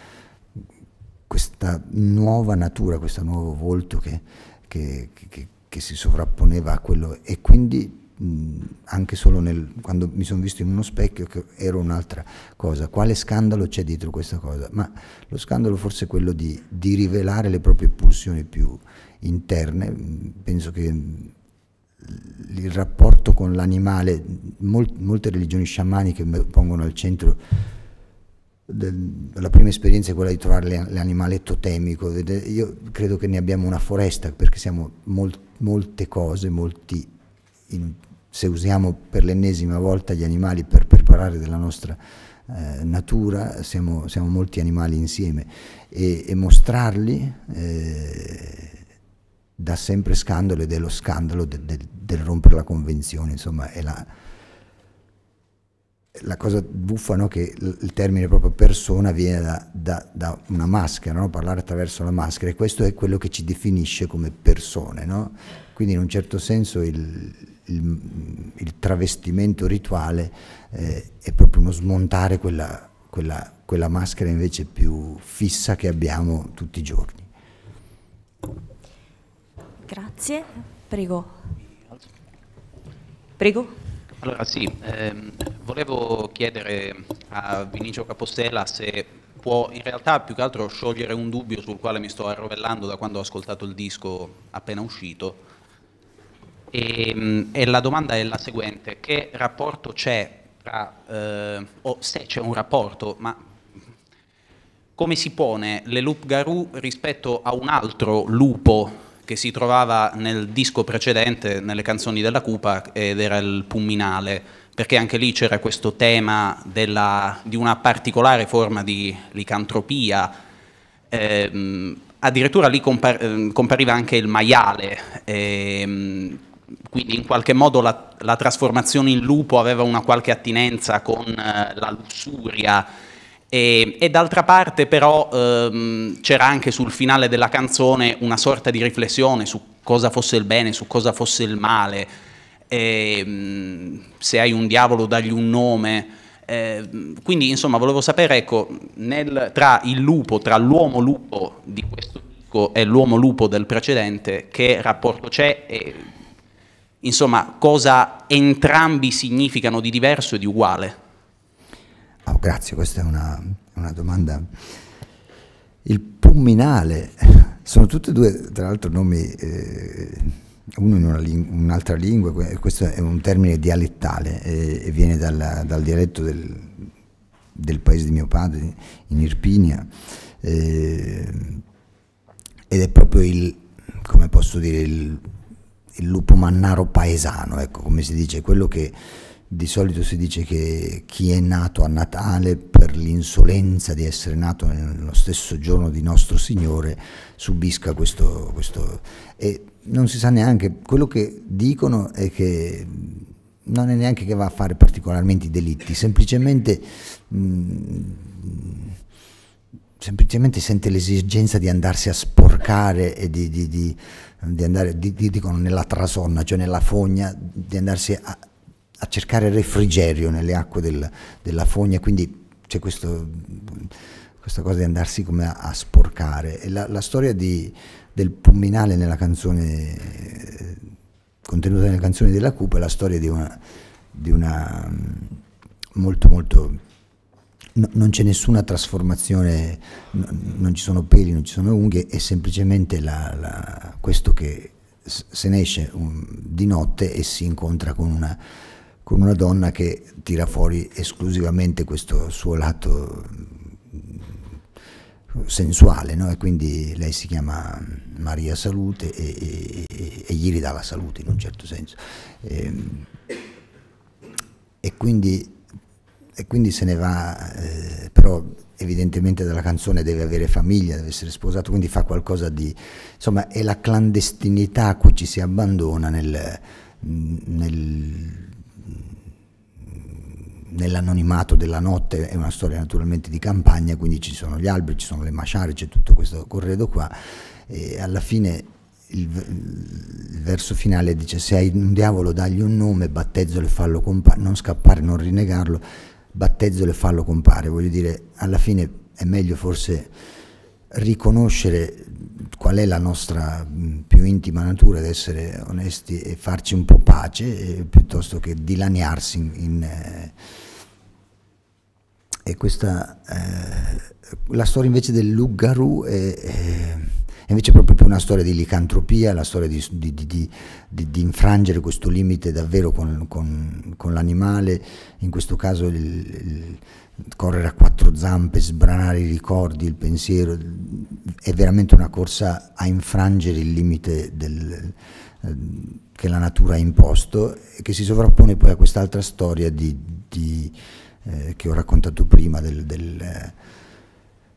questa nuova natura, questo nuovo volto che, che, che, che, si sovrapponeva a quello e quindi mh, anche solo nel, quando mi sono visto in uno specchio che ero un'altra cosa, quale scandalo c'è dietro questa cosa? Ma lo scandalo forse è quello di, di rivelare le proprie pulsioni più interne, penso che il rapporto con l'animale, Mol molte religioni sciamaniche pongono al centro la prima esperienza è quella di trovare l'animale totemico. Io credo che ne abbiamo una foresta perché siamo mol molte cose, molti, in, se usiamo per l'ennesima volta gli animali per preparare della nostra eh, natura, siamo, siamo, molti animali insieme e, e mostrarli eh, dà sempre scandalo ed è lo scandalo del, del, del rompere la convenzione, insomma è la, la cosa buffa no? che il termine proprio persona viene da, da, da una maschera, no? parlare attraverso la maschera e questo è quello che ci definisce come persone. No? Quindi in un certo senso il, il, il travestimento rituale eh, è proprio uno smontare quella, quella, quella maschera invece più fissa che abbiamo tutti i giorni. Grazie. Prego. Prego. Allora sì, ehm, volevo chiedere a Vinicio Capostella se può in realtà più che altro sciogliere un dubbio sul quale mi sto arrovellando da quando ho ascoltato il disco appena uscito. E, ehm, e la domanda è la seguente, che rapporto c'è tra, eh, o se c'è un rapporto, ma come si pone le Loop Garou rispetto a un altro lupo che si trovava nel disco precedente, nelle canzoni della Cupa, ed era il Pumminale, perché anche lì c'era questo tema della, di una particolare forma di licantropia. Eh, addirittura lì compar- ehm, compariva anche il maiale, eh, quindi in qualche modo la, la, trasformazione in lupo aveva una qualche attinenza con eh, la lussuria e, e, d'altra parte però ehm, c'era anche sul finale della canzone una sorta di riflessione su cosa fosse il bene, su cosa fosse il male, e, ehm, se hai un diavolo dagli un nome. E, ehm, quindi insomma volevo sapere ecco, nel, tra il lupo, tra l'uomo lupo di questo disco e l'uomo lupo del precedente, che rapporto c'è e insomma cosa entrambi significano di diverso e di uguale. Oh, grazie, questa è una, una domanda. Il Pumminale, *laughs* sono tutti e due, tra l'altro, nomi, eh, uno in un'altra lingua, questo è un termine dialettale e, eh, e viene dalla, dal dialetto del, del, paese di mio padre, in Irpinia, eh, ed è proprio il, come posso dire, il, il lupo mannaro paesano, ecco, come si dice, quello che di solito si dice che chi è nato a Natale per l'insolenza di essere nato nello stesso giorno di nostro Signore subisca questo, questo. E non si sa neanche, quello che dicono è che non è neanche che va a fare particolarmente i delitti, semplicemente, mh, mm, semplicemente sente l'esigenza di andarsi a sporcare e di, di, di, di andare, dicono nella trasonna, cioè nella fogna, di andarsi a a cercare refrigerio nelle acque del, della fogna, quindi c'è questo, questa cosa di andarsi come a, a sporcare. E la, la storia di, del pulminale nella canzone, eh, contenuta nella canzone della Cupa è la storia di una, di una mm, molto molto... No, non c'è nessuna trasformazione, no, non ci sono peli, non ci sono unghie, è semplicemente la, la, questo che se ne esce un, mm, di notte e si incontra con una con una donna che tira fuori esclusivamente questo suo lato mm, sensuale, no? e quindi lei si chiama Maria Salute e, e, e, gli ridà la salute in un certo senso. E, ehm, e quindi, quindi, se ne va, eh, però evidentemente dalla canzone deve avere famiglia, deve essere sposato, quindi fa qualcosa di... insomma è la clandestinità a cui ci si abbandona nel, mm, nel nell'anonimato della notte è una storia naturalmente di campagna, quindi ci sono gli alberi, ci sono le masciare, c'è tutto questo corredo qua e alla fine il, il, verso finale dice se hai un diavolo dagli un nome, battezzolo e fallo compare, non scappare, non rinegarlo, battezzolo e fallo compare, voglio dire alla fine è meglio forse riconoscere qual è la nostra più intima natura ed essere onesti e farci un po' pace eh, piuttosto che dilaniarsi in, in eh, e questa, eh, la storia invece del Luggaru è, è, invece proprio una storia di licantropia, la storia di, di, di, di infrangere questo limite davvero con, con, con l'animale, in questo caso il, il correre a quattro zampe, sbranare i ricordi, il pensiero, è veramente una corsa a infrangere il limite del, eh, che la natura ha imposto e che si sovrappone poi a quest'altra storia di eh, che ho raccontato prima, del, del,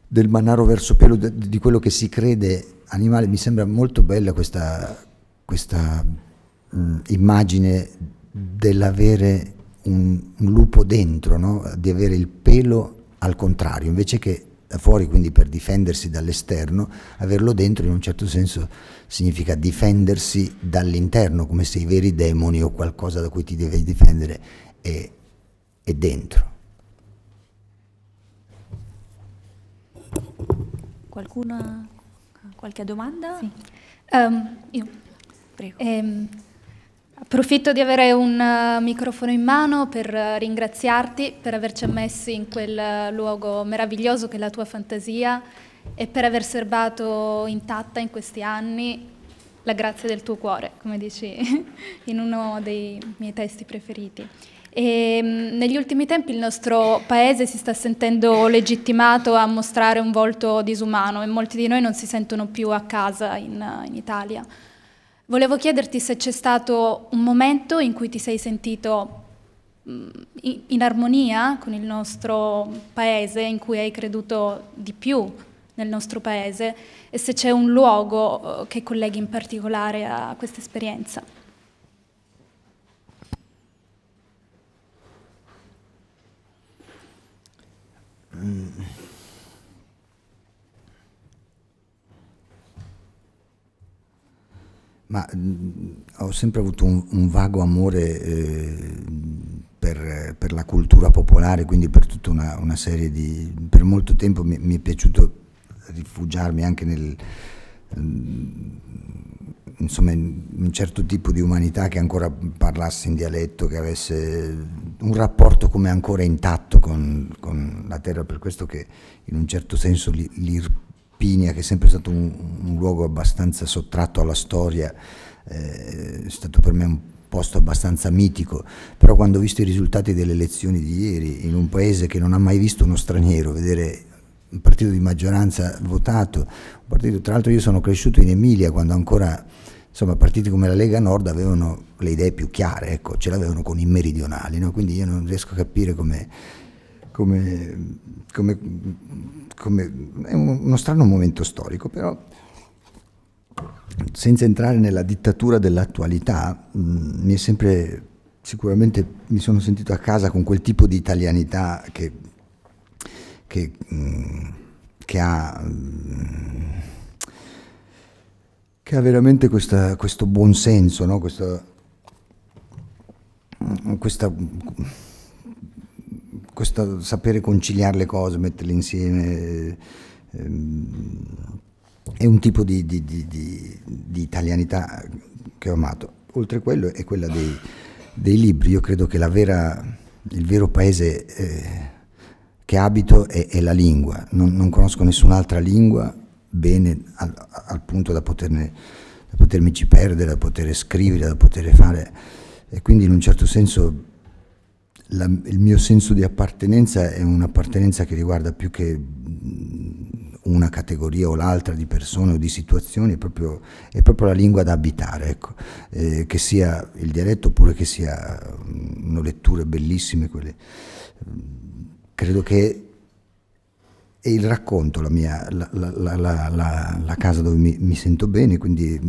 del manaro verso pelo, de, di quello che si crede animale, mi sembra molto bella questa, questa mh, mm, immagine dell'avere un, un, lupo dentro, no? di avere il pelo al contrario, invece che fuori, quindi per difendersi dall'esterno, averlo dentro in un certo senso significa difendersi dall'interno, come se i veri demoni o qualcosa da cui ti devi difendere è, è dentro. Qualcuna, qualche domanda? Sì. Um, io. Prego. Ehm, approfitto di avere un uh, microfono in mano per uh, ringraziarti per averci ammessi in quel uh, luogo meraviglioso che è la tua fantasia e per aver serbato intatta in questi anni la grazia del tuo cuore, come dici *laughs* in uno dei miei testi preferiti. E, ehm, negli ultimi tempi il nostro paese si sta sentendo legittimato a mostrare un volto disumano e molti di noi non si sentono più a casa in, in Italia. Volevo chiederti se c'è stato un momento in cui ti sei sentito mm, in armonia con il nostro paese, in cui hai creduto di più nel nostro paese e se c'è un luogo eh, che colleghi in particolare a questa esperienza. Mm. Ma mh, mm, ho sempre avuto un, un vago amore eh, per, per, la cultura popolare, quindi per tutta una, una serie di... Per molto tempo mi, mi è piaciuto rifugiarmi anche nel... Mh, mm, insomma, un certo tipo di umanità che ancora parlasse in dialetto, che avesse un rapporto come ancora intatto con, con la terra, per questo che in un certo senso l'Irpinia, che è sempre stato un, un, luogo abbastanza sottratto alla storia, eh, è stato per me un posto abbastanza mitico, però quando ho visto i risultati delle elezioni di ieri in un paese che non ha mai visto uno straniero, vedere un partito di maggioranza votato, un partito tra l'altro io sono cresciuto in Emilia quando ancora insomma partiti come la Lega Nord avevano le idee più chiare, ecco, ce l'avevano con i meridionali, no? quindi io non riesco a capire come, come, come, come... è uno strano momento storico, però senza entrare nella dittatura dell'attualità, mi è sempre sicuramente mi sono sentito a casa con quel tipo di italianità che, che, che ha che ha veramente questa, questo buon senso, no? questa, questa, questa, sapere conciliare le cose, metterle insieme. Ehm, è un tipo di, di, di, di, italianità che ho amato. Oltre a quello è quella dei, dei libri. Io credo che vera, il vero paese eh, che abito è, è la lingua. Non, non conosco nessun'altra lingua bene al, al punto da, poterne, da potermici perdere, da poter scrivere, da poter fare. E quindi in un certo senso la, il mio senso di appartenenza è un'appartenenza che riguarda più che una categoria o l'altra di persone o di situazioni, è proprio, è proprio la lingua da abitare, ecco. eh, che sia il dialetto oppure che siano letture bellissime. Quelle. Credo che e il racconto, la, mia, la, la, la, la casa dove mi, mi, sento bene, quindi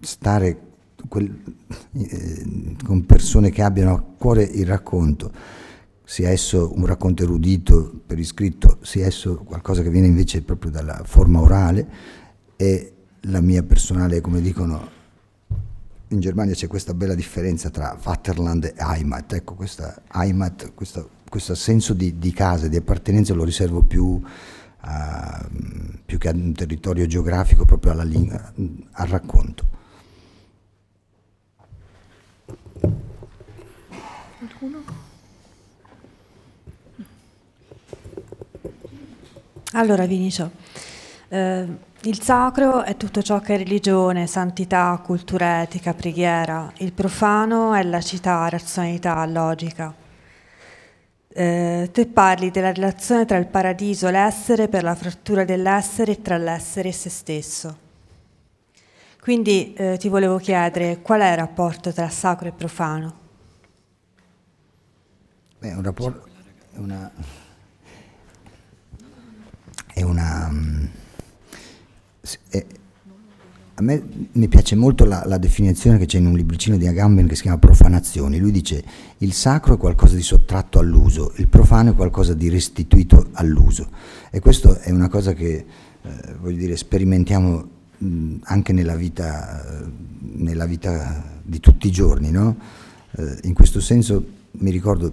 stare quel, eh, con persone che abbiano a cuore il racconto, sia esso un racconto erudito per iscritto, sia esso qualcosa che viene invece proprio dalla forma orale, è la mia personale, come dicono, in Germania c'è questa bella differenza tra Vaterland e Heimat, ecco questa Heimat, questa questo senso di, di casa, di appartenenza lo riservo più, a, ehm, più che a un territorio geografico, proprio alla lingua, al racconto. Allora Vinicio, eh, il sacro è tutto ciò che è religione, santità, cultura etica, preghiera, il profano è la città, razionalità, logica. Eh, te parli della relazione tra il paradiso e l'essere per la frattura dell'essere e tra l'essere e se stesso. Quindi eh, ti volevo chiedere qual è il rapporto tra sacro e profano? Beh, un rapporto è una, è una mm, è, a me mi piace molto la, la definizione che c'è in un libricino di Agamben che si chiama Profanazioni. Lui dice il sacro è qualcosa di sottratto all'uso, il profano è qualcosa di restituito all'uso. E questa è una cosa che, eh, voglio dire, sperimentiamo mh, anche nella vita, eh, nella vita, di tutti i giorni, no? eh, in questo senso mi ricordo,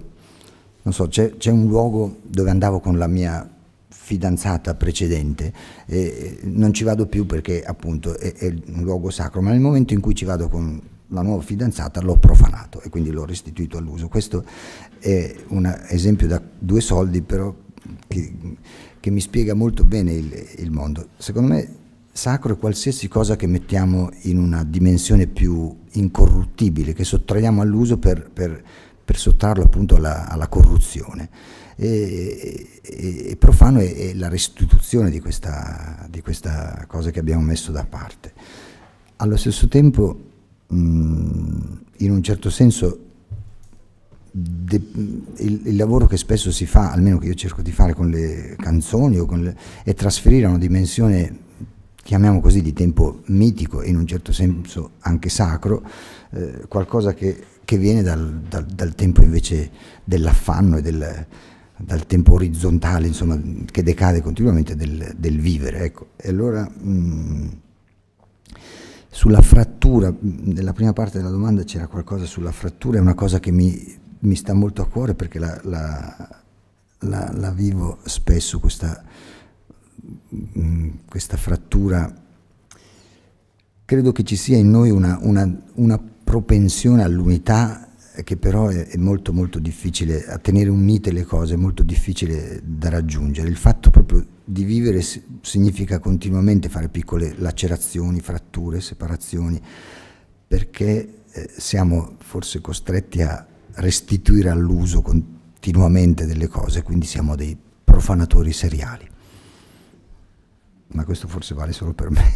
non so, c'è un luogo dove andavo con la mia fidanzata precedente, eh, non ci vado più perché appunto è, è, un luogo sacro, ma nel momento in cui ci vado con la nuova fidanzata l'ho profanato e quindi l'ho restituito all'uso. Questo è un esempio da due soldi però che, che mi spiega molto bene il, il, mondo. Secondo me sacro è qualsiasi cosa che mettiamo in una dimensione più incorruttibile, che sottraiamo all'uso per, per, per, sottrarlo appunto alla, alla corruzione. E, e, e profano è, è, la restituzione di questa, di questa cosa che abbiamo messo da parte. Allo stesso tempo mh, in un certo senso de, il, il, lavoro che spesso si fa, almeno che io cerco di fare con le canzoni, o con le, è trasferire a una dimensione chiamiamo così di tempo mitico e in un certo senso anche sacro, eh, qualcosa che, che viene dal, dal, dal, tempo invece dell'affanno e del, dal tempo orizzontale, insomma, che decade continuamente del, del vivere. Ecco. E allora mh, sulla frattura, nella prima parte della domanda c'era qualcosa sulla frattura, è una cosa che mi, mi sta molto a cuore perché la, la, la, la vivo spesso questa, questa, frattura. Credo che ci sia in noi una, una, una propensione all'unità che però è, è, molto molto difficile, a tenere unite le cose è molto difficile da raggiungere. Il fatto proprio di vivere significa continuamente fare piccole lacerazioni, fratture, separazioni, perché eh, siamo forse costretti a restituire all'uso continuamente delle cose, quindi siamo dei profanatori seriali. Ma questo forse vale solo per me.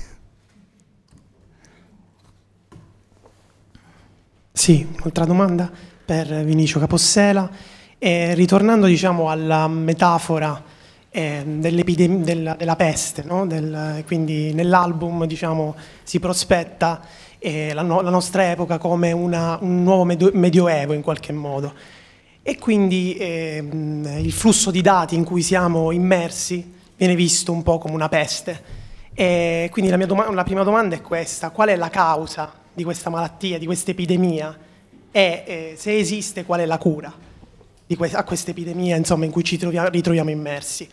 Sì, un'altra domanda per Vinicio Capossela. E ritornando diciamo, alla metafora Ehm, della, della, peste, no? Del, quindi nell'album diciamo, si prospetta eh, la, no, la, nostra epoca come una, un nuovo medio, medioevo in qualche modo. E quindi eh, il flusso di dati in cui siamo immersi viene visto un po' come una peste. E quindi la, mia doma- la prima domanda è questa, qual è la causa di questa malattia, di questa epidemia? E eh, se esiste, qual è la cura que- a questa epidemia in cui ci troviamo, ritroviamo immersi?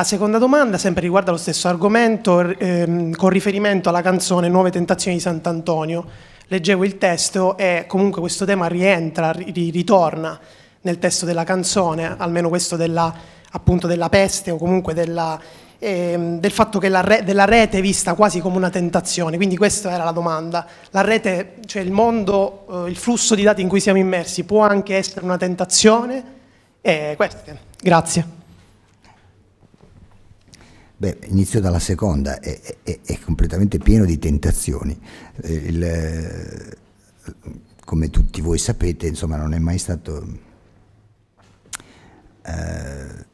La seconda domanda, sempre riguarda lo stesso argomento, ehm, con riferimento alla canzone Nuove tentazioni di Sant'Antonio. Leggevo il testo e comunque questo tema rientra, ri- ritorna nel testo della canzone, almeno questo della, appunto della peste o comunque della, ehm, del fatto che la re- della rete è vista quasi come una tentazione. Quindi questa era la domanda. La rete, cioè il mondo, eh, il flusso di dati in cui siamo immersi può anche essere una tentazione? E eh, queste. Grazie. Beh, inizio dalla seconda, è, è, è completamente pieno di tentazioni. Eh, il, come tutti voi sapete, insomma, non è mai stato... Eh,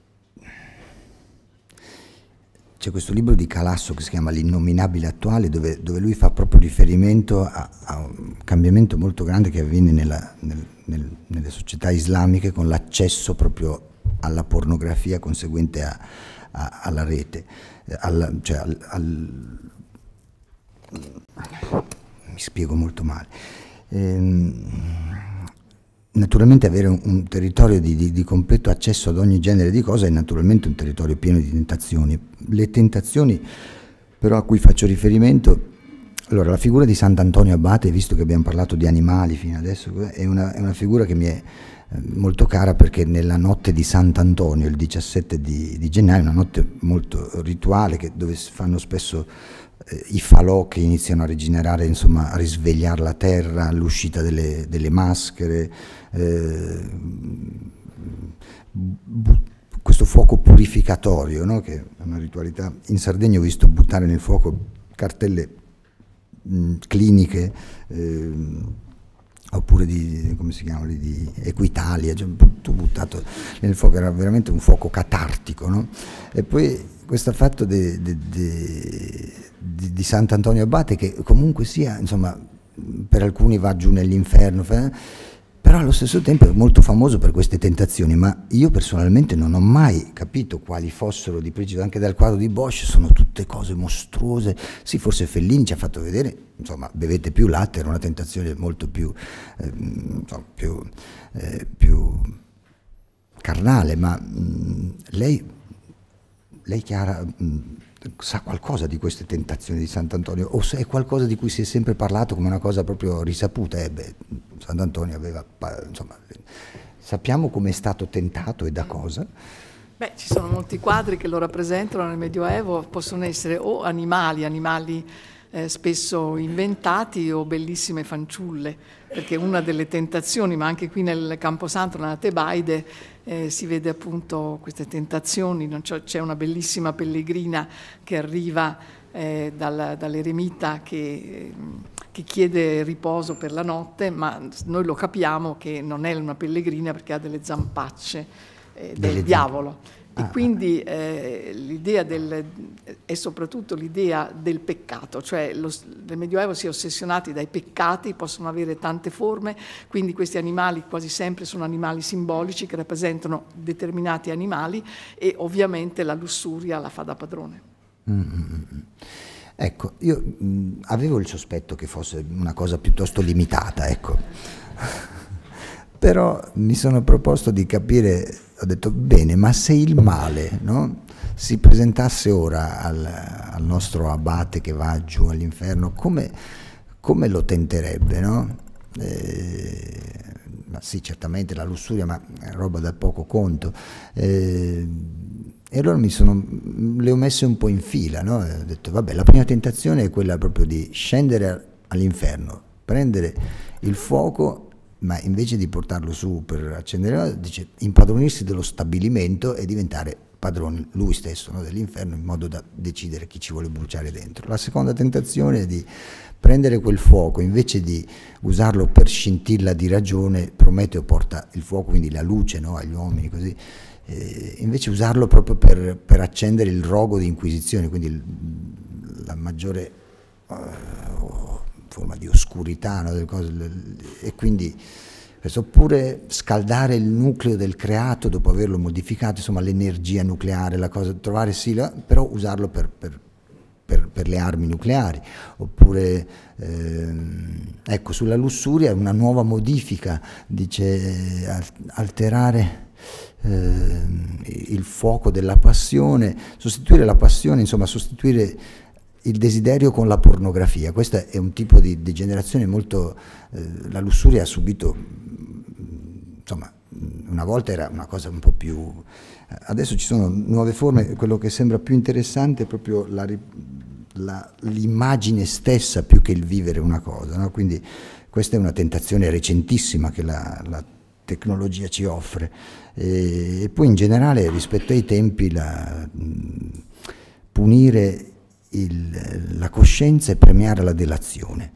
c'è questo libro di Calasso che si chiama L'innominabile attuale, dove, dove lui fa proprio riferimento a, a, un cambiamento molto grande che avviene nella, nel, nel, nelle società islamiche con l'accesso proprio alla pornografia conseguente a, a, alla rete, alla, cioè al, al, mi spiego molto male. Ehm, naturalmente avere un, un territorio di, di, di, completo accesso ad ogni genere di cosa è naturalmente un territorio pieno di tentazioni. Le tentazioni però a cui faccio riferimento, allora la figura di Sant'Antonio Abate, visto che abbiamo parlato di animali fino adesso, è una, è una figura che mi è eh, molto cara perché nella notte di Sant'Antonio, il 17 di, di, gennaio, una notte molto rituale che, dove si fanno spesso eh, i falò che iniziano a rigenerare, insomma, a risvegliare la terra, l'uscita delle, delle, maschere, eh, questo fuoco purificatorio, no? che è una ritualità. In Sardegna ho visto buttare nel fuoco cartelle mh, mm, cliniche. Eh, oppure di, come si chiama, di Equitalia, cioè, tutto buttato nel fuoco, era veramente un fuoco catartico. No? E poi questo fatto di Sant'Antonio Abate che comunque sia, insomma, per alcuni va giù nell'inferno, eh, però allo stesso tempo è molto famoso per queste tentazioni, ma io personalmente non ho mai capito quali fossero di preciso, anche dal quadro di Bosch sono tutte cose mostruose, sì forse Fellini ci ha fatto vedere, insomma bevete più latte, era una tentazione molto più, eh, insomma, più, eh, più carnale, ma mh, mm, lei, lei Chiara... Mh, mm, sa qualcosa di queste tentazioni di Sant'Antonio o se è qualcosa di cui si è sempre parlato come una cosa proprio risaputa. Eh beh, Sant'Antonio aveva, insomma, sappiamo come è stato tentato e da cosa. Beh, ci sono molti quadri che lo rappresentano nel Medioevo, possono essere o animali, animali eh, spesso inventati o bellissime fanciulle, perché una delle tentazioni, ma anche qui nel Camposanto, nella Tebaide, eh, si vede appunto queste tentazioni, c'è una bellissima pellegrina che arriva eh, dal, dall'eremita che, ehm, che, chiede riposo per la notte, ma noi lo capiamo che non è una pellegrina perché ha delle zampacce eh, del delle diavolo. E ah, quindi eh, l'idea del, è soprattutto l'idea del peccato, cioè lo, nel Medioevo si è ossessionati dai peccati, possono avere tante forme, quindi questi animali quasi sempre sono animali simbolici che rappresentano determinati animali e ovviamente la lussuria la fa da padrone. Mm-hmm. Ecco, io mh, avevo il sospetto che fosse una cosa piuttosto limitata, ecco. Però mi sono proposto di capire, ho detto bene, ma se il male no, si presentasse ora al, al, nostro abate che va giù all'inferno, come, come, lo tenterebbe? No? Eh, ma sì, certamente la lussuria, ma è roba da poco conto. Eh, e allora mi sono, le ho messe un po' in fila, no? ho detto vabbè, la prima tentazione è quella proprio di scendere all'inferno, prendere il fuoco ma invece di portarlo su per accendere, dice impadronirsi dello stabilimento e diventare padrone lui stesso no, dell'inferno in modo da decidere chi ci vuole bruciare dentro. La seconda tentazione è di prendere quel fuoco, invece di usarlo per scintilla di ragione, Prometeo porta il fuoco, quindi la luce no, agli uomini, così, eh, invece usarlo proprio per, per, accendere il rogo di inquisizione, quindi il, la maggiore... Uh, forma di oscurità, no? cose, e quindi oppure scaldare il nucleo del creato dopo averlo modificato, insomma l'energia nucleare, la cosa, trovare sì, però usarlo per, per per, per, le armi nucleari, oppure ehm, ecco, sulla lussuria una nuova modifica, dice alterare ehm, il fuoco della passione, sostituire la passione, insomma sostituire il desiderio con la pornografia. Questo è un tipo di degenerazione molto... Eh, la lussuria ha subito, mm, insomma, mm, una volta era una cosa un po' più... Eh, adesso ci sono nuove forme, quello che sembra più interessante è proprio l'immagine stessa più che il vivere una cosa, no? quindi questa è una tentazione recentissima che la, la tecnologia ci offre e, e, poi in generale rispetto ai tempi la, mh, mm, punire il, la coscienza e premiare la delazione,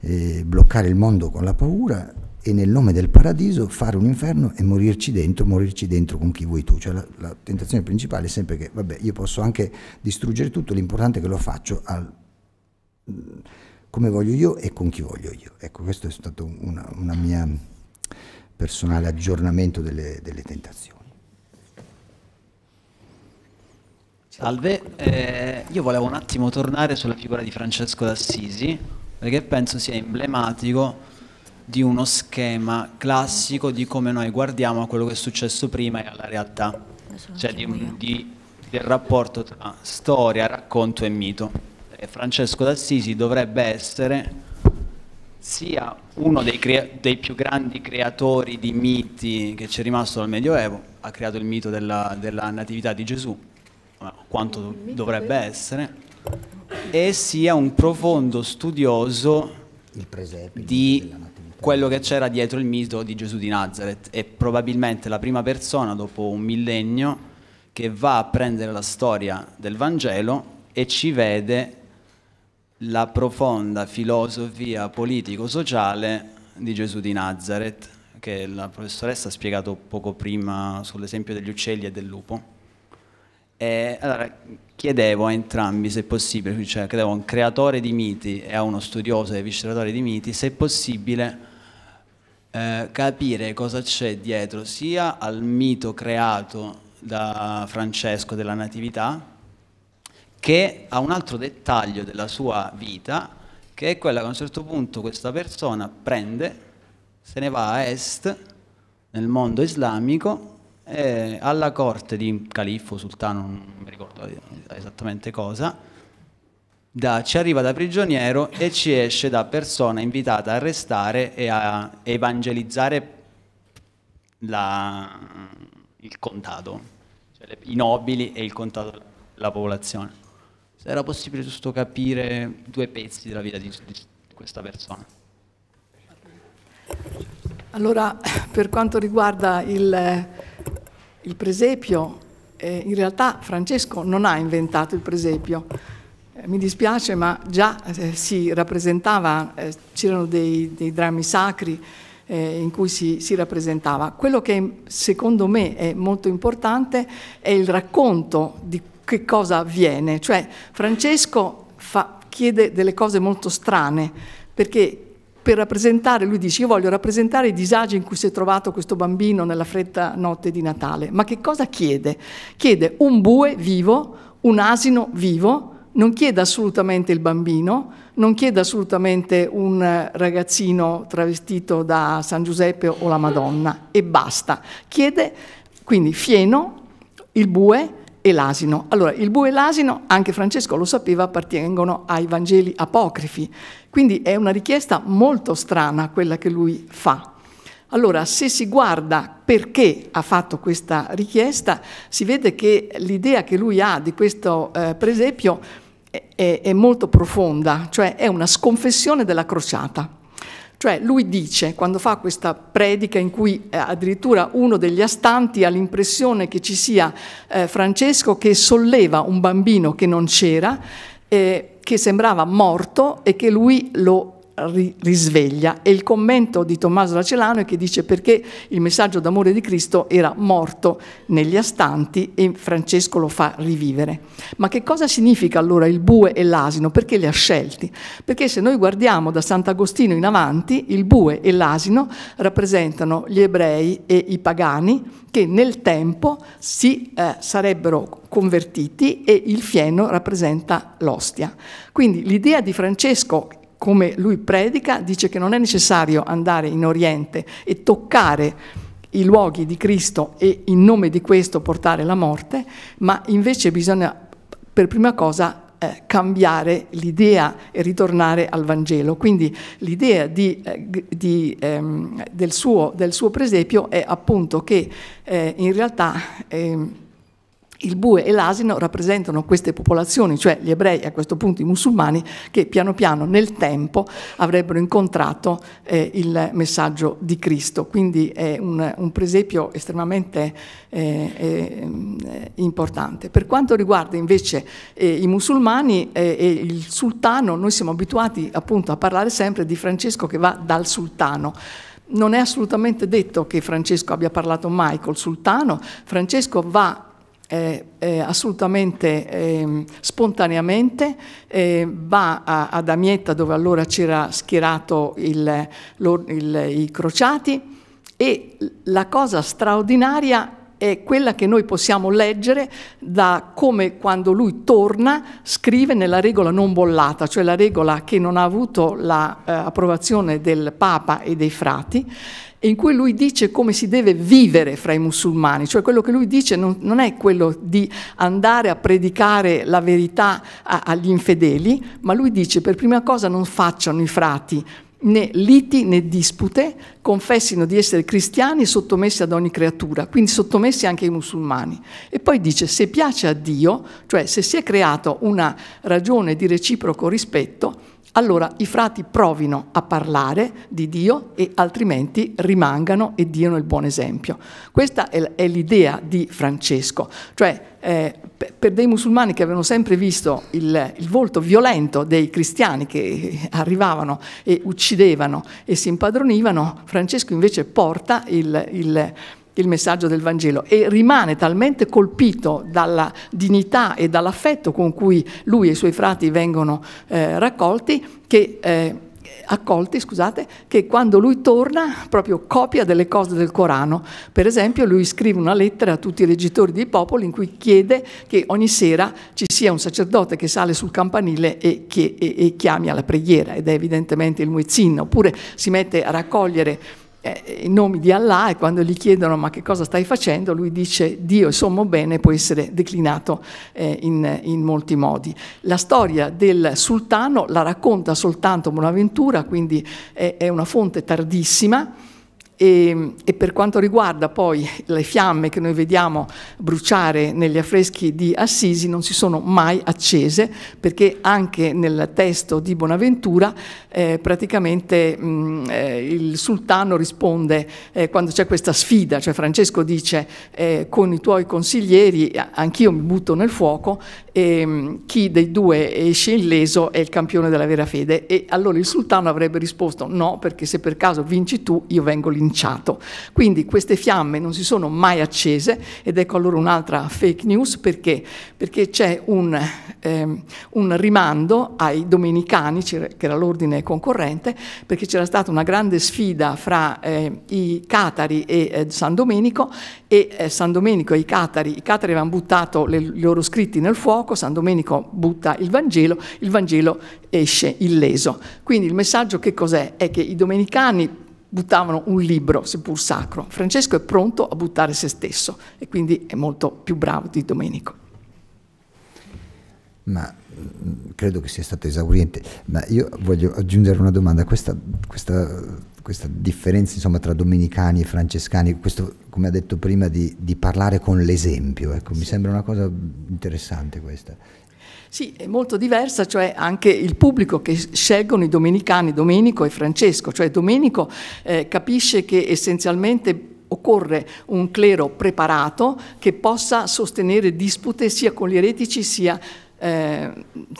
eh, bloccare il mondo con la paura e nel nome del paradiso fare un inferno e morirci dentro, morirci dentro con chi vuoi tu. Cioè la, la tentazione principale è sempre che, vabbè, io posso anche distruggere tutto, l'importante è che lo faccio al, come voglio io e con chi voglio io. Ecco, questo è stato un, mio personale aggiornamento delle, delle tentazioni. Salve, eh, io volevo un attimo tornare sulla figura di Francesco d'Assisi, perché penso sia emblematico di uno schema classico di come noi guardiamo a quello che è successo prima e alla realtà, cioè di, di, del rapporto tra storia, racconto e mito. E eh, Francesco d'Assisi dovrebbe essere sia uno dei, dei, più grandi creatori di miti che ci è rimasto dal Medioevo, ha creato il mito della, della natività di Gesù, quanto dovrebbe essere, e sia un profondo studioso di quello che c'era dietro il mito di Gesù di Nazareth. È probabilmente la prima persona dopo un millennio che va a prendere la storia del Vangelo e ci vede la profonda filosofia politico-sociale di Gesù di Nazareth, che la professoressa ha spiegato poco prima sull'esempio degli uccelli e del lupo. E eh, allora chiedevo a entrambi se è possibile, cioè chiedevo a un creatore di miti e a uno studioso e visceratore di miti, se è possibile eh, capire cosa c'è dietro sia al mito creato da Francesco della Natività, che a un altro dettaglio della sua vita, che è quella che a un certo punto questa persona prende, se ne va a est, nel mondo islamico, eh, alla corte di califfo, sultano, non mi ricordo esattamente cosa, da, ci arriva da prigioniero e ci esce da persona invitata a restare e a evangelizzare la, il contato, cioè le, i nobili e il contato della popolazione. era possibile giusto capire due pezzi della vita di, di questa persona. Allora, per quanto riguarda il il presepio, eh, in realtà Francesco non ha inventato il presepio, eh, mi dispiace ma già eh, si rappresentava, eh, c'erano dei, dei, drammi sacri eh, in cui si, si, rappresentava. Quello che secondo me è molto importante è il racconto di che cosa avviene, cioè Francesco fa, chiede delle cose molto strane perché per rappresentare, lui dice, io voglio rappresentare i disagi in cui si è trovato questo bambino nella fredda notte di Natale. Ma che cosa chiede? Chiede un bue vivo, un asino vivo, non chiede assolutamente il bambino, non chiede assolutamente un ragazzino travestito da San Giuseppe o la Madonna e basta. Chiede quindi fieno, il bue e l'asino. Allora, il bue e l'asino, anche Francesco lo sapeva, appartengono ai Vangeli apocrifi. Quindi è una richiesta molto strana quella che lui fa. Allora, se si guarda perché ha fatto questa richiesta, si vede che l'idea che lui ha di questo eh, presepio è, è molto profonda, cioè è una sconfessione della crociata. Cioè lui dice, quando fa questa predica in cui eh, addirittura uno degli astanti ha l'impressione che ci sia eh, Francesco che solleva un bambino che non c'era eh, che sembrava morto e che lui lo risveglia e il commento di Tommaso Lacelano è che dice perché il messaggio d'amore di Cristo era morto negli astanti e Francesco lo fa rivivere. Ma che cosa significa allora il bue e l'asino? Perché li ha scelti? Perché se noi guardiamo da Sant'Agostino in avanti, il bue e l'asino rappresentano gli ebrei e i pagani che nel tempo si eh, sarebbero convertiti e il fieno rappresenta l'ostia. Quindi l'idea di Francesco come lui predica, dice che non è necessario andare in Oriente e toccare i luoghi di Cristo e in nome di questo portare la morte, ma invece bisogna per prima cosa eh, cambiare l'idea e ritornare al Vangelo. Quindi l'idea di, eh, di, ehm, del, suo, del, suo, presepio è appunto che eh, in realtà ehm, il bue e l'asino rappresentano queste popolazioni, cioè gli ebrei a questo punto i musulmani, che piano piano nel tempo avrebbero incontrato eh, il messaggio di Cristo. Quindi è un, un presepio estremamente eh, eh, mm, importante. Per quanto riguarda invece eh, i musulmani eh, e il sultano, noi siamo abituati appunto a parlare sempre di Francesco che va dal sultano. Non è assolutamente detto che Francesco abbia parlato mai col sultano, Francesco va eh, eh, assolutamente ehm, eh, spontaneamente va a, ad Amietta dove allora c'era schierato il, il, i crociati e la cosa straordinaria è quella che noi possiamo leggere da come quando lui torna scrive nella regola non bollata, cioè la regola che non ha avuto l'approvazione la, eh, del Papa e dei frati, in cui lui dice come si deve vivere fra i musulmani, cioè quello che lui dice non, non è quello di andare a predicare la verità a, agli infedeli, ma lui dice per prima cosa non facciano i frati né liti né dispute, confessino di essere cristiani e sottomessi ad ogni creatura, quindi sottomessi anche ai musulmani. E poi dice, se piace a Dio, cioè se si è creata una ragione di reciproco rispetto, allora i frati provino a parlare di Dio e altrimenti rimangano e diano il buon esempio. Questa è l'idea di Francesco, cioè eh, per dei musulmani che avevano sempre visto il, il, volto violento dei cristiani che *laughs* arrivavano e uccidevano e si impadronivano, Francesco invece porta il, il il messaggio del Vangelo e rimane talmente colpito dalla dignità e dall'affetto con cui lui e i suoi frati vengono eh, raccolti che, eh, accolti, scusate, che quando lui torna proprio copia delle cose del Corano. Per esempio lui scrive una lettera a tutti i reggitori dei popoli in cui chiede che ogni sera ci sia un sacerdote che sale sul campanile e, che, e, e chiami alla preghiera ed è evidentemente il muezzin, oppure si mette a raccogliere eh, i nomi di Allah e quando gli chiedono ma che cosa stai facendo, lui dice Dio è sommo bene, può essere declinato eh, in, in, molti modi. La storia del sultano la racconta soltanto Bonaventura, quindi è, è una fonte tardissima. E, e, per quanto riguarda poi le fiamme che noi vediamo bruciare negli affreschi di Assisi non si sono mai accese perché anche nel testo di Bonaventura eh, praticamente mh, mm, eh, il sultano risponde eh, quando c'è questa sfida, cioè Francesco dice eh, con i tuoi consiglieri anch'io mi butto nel fuoco e mm, chi dei due esce illeso è il campione della vera fede e allora il sultano avrebbe risposto no perché se per caso vinci tu io vengo lì trinciato. Quindi queste fiamme non si sono mai accese ed ecco allora un'altra fake news perché? Perché c'è un, ehm, un rimando ai domenicani, che era l'ordine concorrente, perché c'era stata una grande sfida fra eh, i Catari e eh, San Domenico e eh, San Domenico e i Catari, i Catari avevano buttato le, i loro scritti nel fuoco, San Domenico butta il Vangelo, il Vangelo esce illeso. Quindi il messaggio che cos'è? È che i domenicani buttavano un libro, seppur sacro. Francesco è pronto a buttare se stesso e quindi è molto più bravo di Domenico. Ma mm, credo che sia stato esauriente, ma io voglio aggiungere una domanda. Questa, questa, questa differenza insomma, tra domenicani e francescani, questo come ha detto prima di, di parlare con l'esempio, ecco, sì. mi sembra una cosa interessante questa. Sì, è molto diversa, cioè anche il pubblico che scelgono i domenicani, Domenico e Francesco, cioè Domenico eh, capisce che essenzialmente occorre un clero preparato che possa sostenere dispute sia con gli eretici sia eh,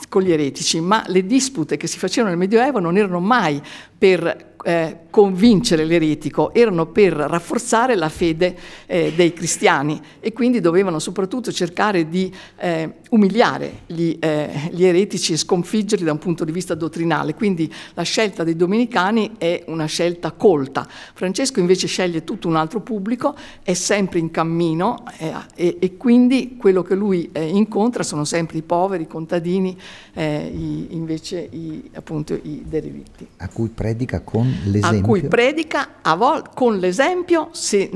con gli eretici, ma le dispute che si facevano nel Medioevo non erano mai per eh, convincere l'eretico, erano per rafforzare la fede eh, dei cristiani e quindi dovevano soprattutto cercare di eh, umiliare gli, eh, gli, eretici e sconfiggerli da un punto di vista dottrinale. Quindi la scelta dei domenicani è una scelta colta. Francesco invece sceglie tutto un altro pubblico, è sempre in cammino eh, e, e, quindi quello che lui eh, incontra sono sempre i poveri, i contadini, i, invece i, appunto i derelitti. A cui predica con a cui predica a vol- con l'esempio se,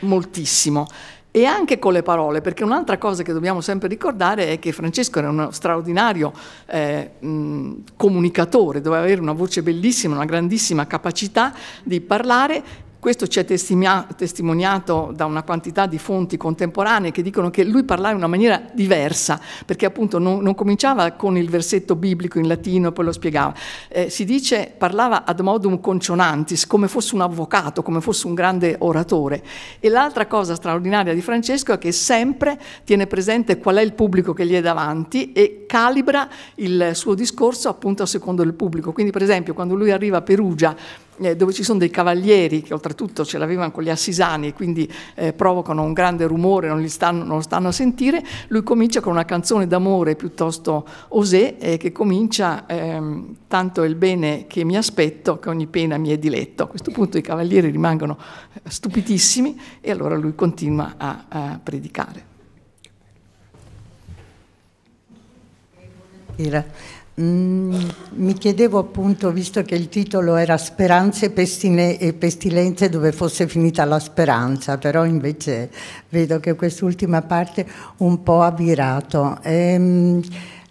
moltissimo e anche con le parole, perché un'altra cosa che dobbiamo sempre ricordare è che Francesco era uno straordinario eh, mh, comunicatore, doveva avere una voce bellissima, una grandissima capacità di parlare questo ci è testimoniato da una quantità di fonti contemporanee che dicono che lui parlava in una maniera diversa, perché appunto non, non cominciava con il versetto biblico in latino e poi lo spiegava. Eh, si dice parlava ad modum concionantis, come fosse un avvocato, come fosse un grande oratore. E l'altra cosa straordinaria di Francesco è che sempre tiene presente qual è il pubblico che gli è davanti e calibra il suo discorso appunto a secondo il pubblico. Quindi per esempio quando lui arriva a Perugia eh, dove ci sono dei cavalieri che oltretutto ce l'avevano con gli assisani e quindi eh, provocano un grande rumore, non, stanno, non, lo stanno a sentire, lui comincia con una canzone d'amore piuttosto osè eh, che comincia ehm, tanto è il bene che mi aspetto che ogni pena mi è diletto. A questo punto i cavalieri rimangono eh, stupitissimi e allora lui continua a, a predicare. Era. Mm, mi chiedevo appunto, visto che il titolo era Speranze pestine, e pestilenze, dove fosse finita la speranza, però invece vedo che quest'ultima parte un po' ha virato. Ehm,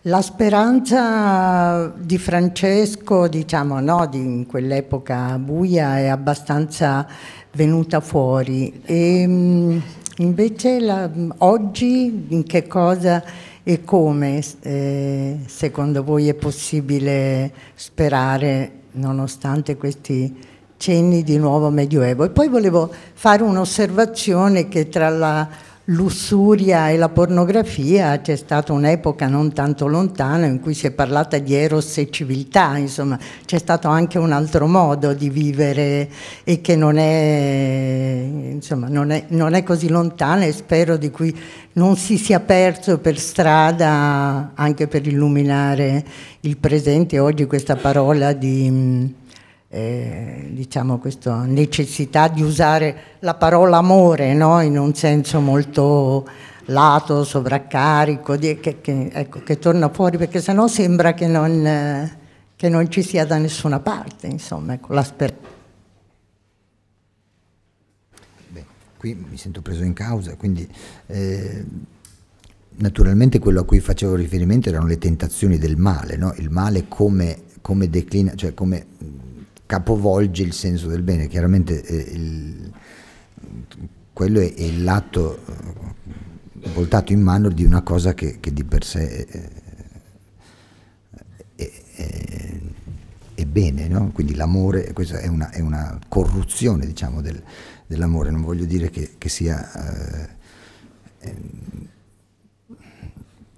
la speranza di Francesco, diciamo, no, di, in quell'epoca buia è abbastanza venuta fuori. E, ehm, invece la, oggi in che cosa e come eh, secondo voi è possibile sperare nonostante questi cenni di nuovo medioevo. E poi volevo fare un'osservazione che tra la lussuria e la pornografia c'è stata un'epoca non tanto lontana in cui si è parlata di eros e civiltà, insomma c'è stato anche un altro modo di vivere e che non è, insomma, non è, non è così lontana e spero di cui non si sia perso per strada anche per illuminare il presente oggi questa parola di eh, diciamo questa necessità di usare la parola amore no? in un senso molto lato, sovraccarico, di, che, che, ecco, che, torna fuori perché sennò sembra che non, eh, che non ci sia da nessuna parte, insomma, ecco, la speranza. qui mi sento preso in causa, quindi eh, naturalmente quello a cui facevo riferimento erano le tentazioni del male, no? il male come, come declina, cioè come capovolge il senso del bene. Chiaramente eh, il, quello è, è il eh, voltato in mano di una cosa che, che di per sé eh, eh, è, è, è bene, no? quindi l'amore, questa è una, una corruzione diciamo, del, dell'amore, non voglio dire che, che sia... Ehm,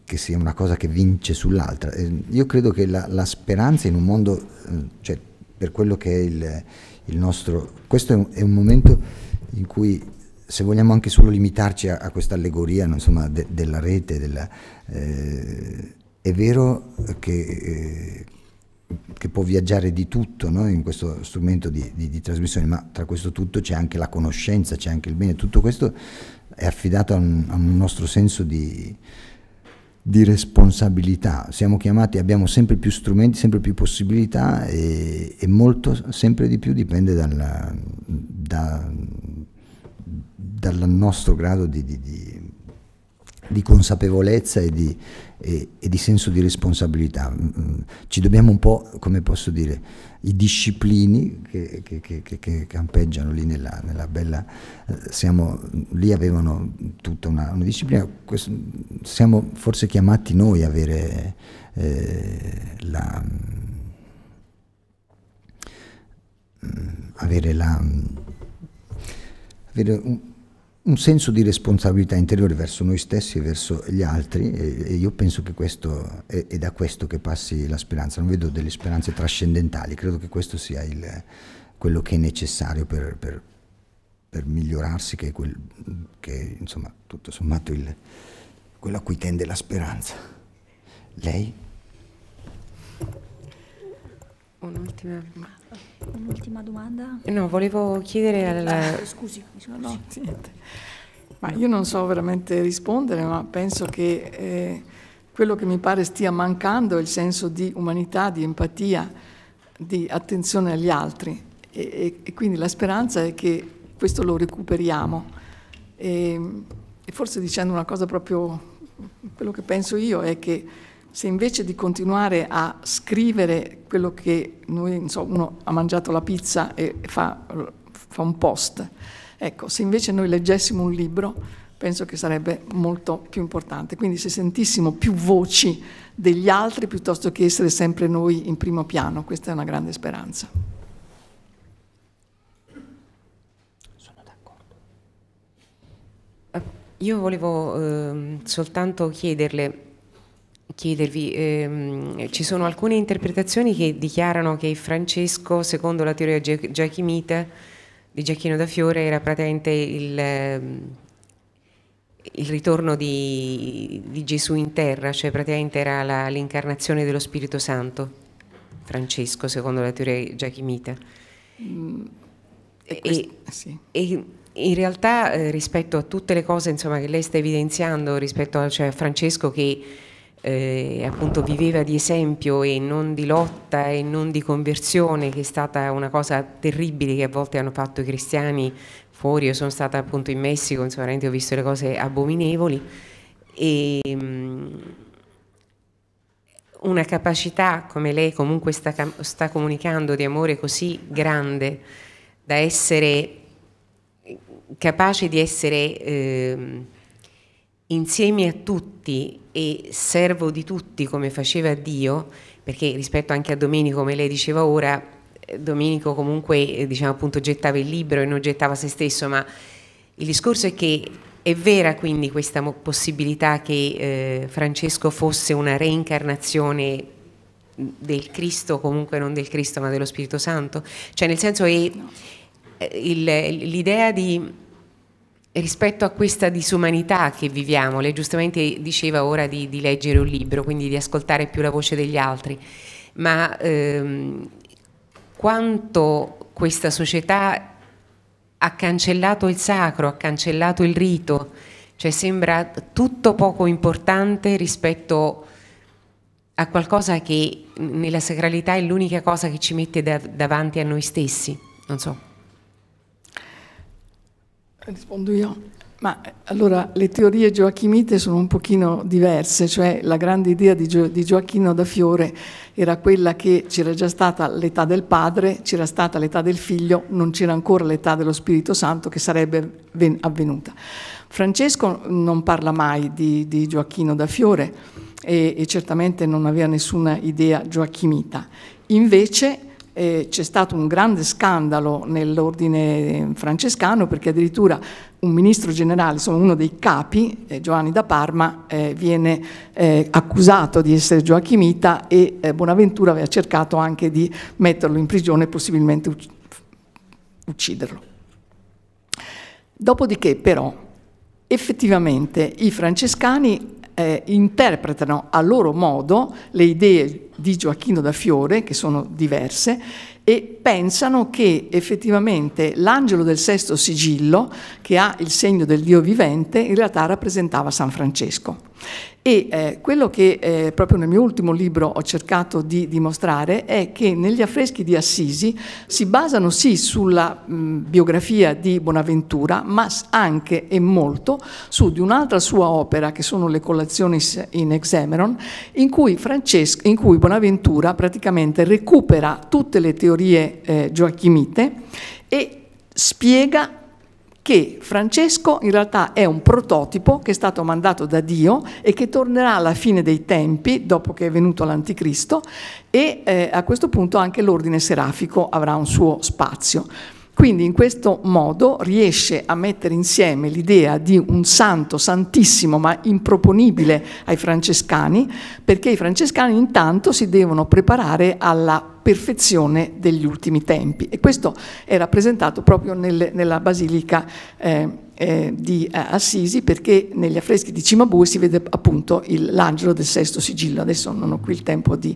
che sia una cosa che vince sull'altra. Ehm, io credo che la, la speranza in un mondo, cioè per quello che è il, il nostro... Questo è un, è un, momento in cui, se vogliamo anche solo limitarci a, a questa allegoria insomma, de, della rete, della, eh, è vero che, eh, che, può viaggiare di tutto no? in questo strumento di, di, di trasmissione, ma tra questo tutto c'è anche la conoscenza, c'è anche il bene, tutto questo è affidato a un, a un nostro senso di di responsabilità. Siamo chiamati, abbiamo sempre più strumenti, sempre più possibilità e, e molto, sempre di più dipende dalla, da, dal nostro grado di, di, di, di consapevolezza e, e, e di, senso di responsabilità. Mm, mm, ci dobbiamo un po', come posso dire, i disciplini che, che, che, che campeggiano lì nella, nella bella... Eh, siamo, lì avevano tutta una, una disciplina, questo, siamo forse chiamati noi a avere eh, la... Mm, avere la mm, avere un, un senso di responsabilità interiore verso noi stessi e verso gli altri e, e io penso che questo è, è, da questo che passi la speranza, non vedo delle speranze trascendentali, credo che questo sia il, quello che è necessario per, per, per migliorarsi, che è, quel, che è insomma, tutto sommato il, quello a cui tende la speranza. Lei? Un'ultima domanda. Un'ultima domanda? No, volevo chiedere al... Ah, scusi, no, niente. Ma io non so veramente rispondere, ma penso che eh, quello che mi pare stia mancando è il senso di umanità, di empatia, di attenzione agli altri. E, e, e quindi la speranza è che questo lo recuperiamo. E, ehm, e forse dicendo una cosa proprio, quello che penso io è che se invece di continuare a scrivere quello che noi, insomma, uno ha mangiato la pizza e fa, fa un post, ecco, se invece noi leggessimo un libro, penso che sarebbe molto più importante. Quindi se sentissimo più voci degli altri piuttosto che essere sempre noi in primo piano, questa è una grande speranza. Eh, io volevo eh, soltanto chiederle chiedervi, ehm, ci sono alcune interpretazioni che dichiarano che Francesco, secondo la teoria giacchimita di Giacchino da Fiore, era praticamente il, ehm, il ritorno di, di, Gesù in terra, cioè praticamente era l'incarnazione dello Spirito Santo, Francesco, secondo la teoria giacchimita. Mm, e, ah, sì. e in realtà eh, rispetto a tutte le cose insomma, che lei sta evidenziando, rispetto cioè a, cioè, Francesco che eh, appunto viveva di esempio e non di lotta e non di conversione, che è stata una cosa terribile che a volte hanno fatto i cristiani fuori. Io sono stata appunto in Messico, insomma, veramente ho visto le cose abominevoli. E, ehm, mh, una capacità come lei comunque sta, sta comunicando di amore così grande da essere capace di essere eh, insieme a tutti e servo di tutti come faceva Dio, perché rispetto anche a Domenico, come lei diceva ora, eh, Domenico comunque eh, diciamo appunto gettava il libro e non gettava se stesso, ma il discorso è che è vera quindi questa possibilità che eh, Francesco fosse una reincarnazione del Cristo, comunque non del Cristo ma dello Spirito Santo? Cioè nel senso è eh, l'idea di rispetto a questa disumanità che viviamo, lei giustamente diceva ora di, di, leggere un libro, quindi di ascoltare più la voce degli altri, ma ehm, quanto questa società ha cancellato il sacro, ha cancellato il rito, cioè sembra tutto poco importante rispetto a qualcosa che nella sacralità è l'unica cosa che ci mette da, davanti a noi stessi, non so rispondo io. Ma eh, allora le teorie gioachimite sono un pochino diverse, cioè la grande idea di, Gio, di Gioacchino da Fiore era quella che c'era già stata l'età del padre, c'era stata l'età del figlio, non c'era ancora l'età dello Spirito Santo che sarebbe avvenuta. Francesco non parla mai di, di Gioacchino da Fiore e, e certamente non aveva nessuna idea gioachimita. Invece eh, c'è stato un grande scandalo nell'ordine francescano perché addirittura un ministro generale, insomma uno dei capi, eh, Giovanni da Parma, eh, viene eh, accusato di essere gioachimita e eh, Bonaventura aveva cercato anche di metterlo in prigione e possibilmente ucc ucciderlo. Dopodiché però effettivamente i francescani eh, interpretano a loro modo le idee di Gioacchino da Fiore, che sono diverse, e pensano che effettivamente l'angelo del sesto sigillo, che ha il segno del Dio vivente, in realtà rappresentava San Francesco. E eh, quello che eh, proprio nel mio ultimo libro ho cercato di dimostrare è che negli affreschi di Assisi si basano sì sulla mh, biografia di Bonaventura, ma anche e molto su di un'altra sua opera che sono le collazioni in Exemeron, in cui, Francesco, in cui Bonaventura Bonaventura praticamente recupera tutte le teorie eh, gioachimite e spiega che Francesco in realtà è un prototipo che è stato mandato da Dio e che tornerà alla fine dei tempi, dopo che è venuto l'Anticristo, e eh, a questo punto anche l'ordine serafico avrà un suo spazio. Quindi in questo modo riesce a mettere insieme l'idea di un santo santissimo ma improponibile ai francescani, perché i francescani intanto si devono preparare alla perfezione degli ultimi tempi. E questo è rappresentato proprio nel, nella basilica eh, eh, di eh, Assisi, perché negli affreschi di Cimabue si vede appunto l'angelo del sesto sigillo. Adesso non ho qui il tempo di,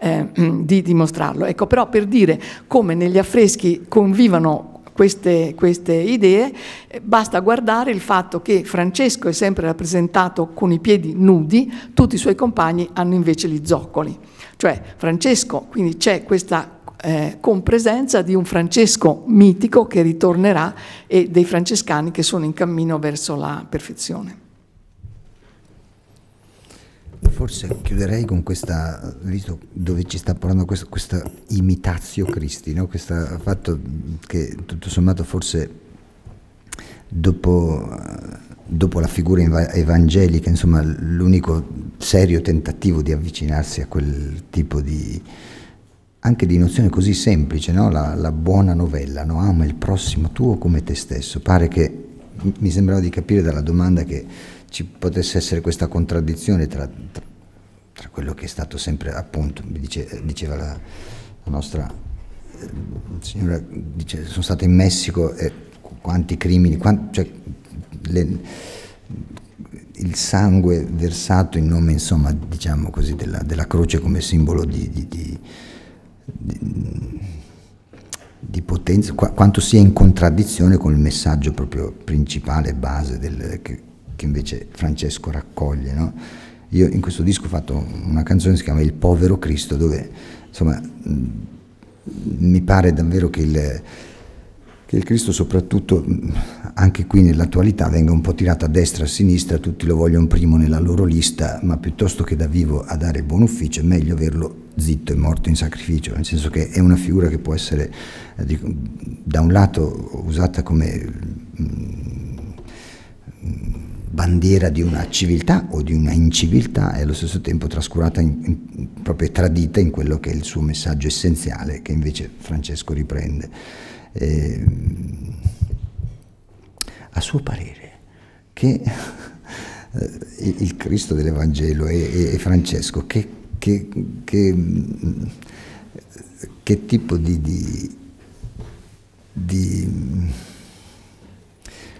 eh, *clears throat* di dimostrarlo. Ecco, però per dire come negli affreschi convivano queste, queste, idee, eh, basta guardare il fatto che Francesco è sempre rappresentato con i piedi nudi, tutti i suoi compagni hanno invece gli zoccoli cioè Francesco, quindi c'è questa eh, compresenza di un Francesco mitico che ritornerà e dei francescani che sono in cammino verso la perfezione. Forse chiuderei con questa, visto dove ci sta parlando questa, questa imitazio Cristi, no? questo fatto che tutto sommato forse dopo eh, dopo la figura evangelica, insomma, l'unico serio tentativo di avvicinarsi a quel tipo di anche di nozione così semplice, no? la, la, buona novella, no? ama il prossimo tuo come te stesso. Pare che mi sembrava di capire dalla domanda che ci potesse essere questa contraddizione tra, tra, tra quello che è stato sempre, appunto, dice, diceva la, la nostra eh, signora, dice, sono stata in Messico e quanti crimini, quanti, cioè, le, il sangue versato in nome insomma, diciamo così, della, della, croce come simbolo di, di, di, di potenza, qu quanto sia in contraddizione con il messaggio proprio principale, base del, che, che, invece Francesco raccoglie. No? Io in questo disco ho fatto una canzone che si chiama Il povero Cristo, dove insomma, mh, mi pare davvero che il che il Cristo soprattutto mm, anche qui nell'attualità venga un po' tirato a destra, e a sinistra, tutti lo vogliono primo nella loro lista, ma piuttosto che da vivo a dare il buon ufficio è meglio averlo zitto e morto in sacrificio, nel senso che è una figura che può essere eh, da un lato usata come mm, bandiera di una civiltà o di una inciviltà e allo stesso tempo trascurata, in, in, proprio tradita in quello che è il suo messaggio essenziale che invece Francesco riprende eh, a suo parere che eh, il Cristo dell'Evangelo e, e Francesco che, che, che, che tipo di, di, di,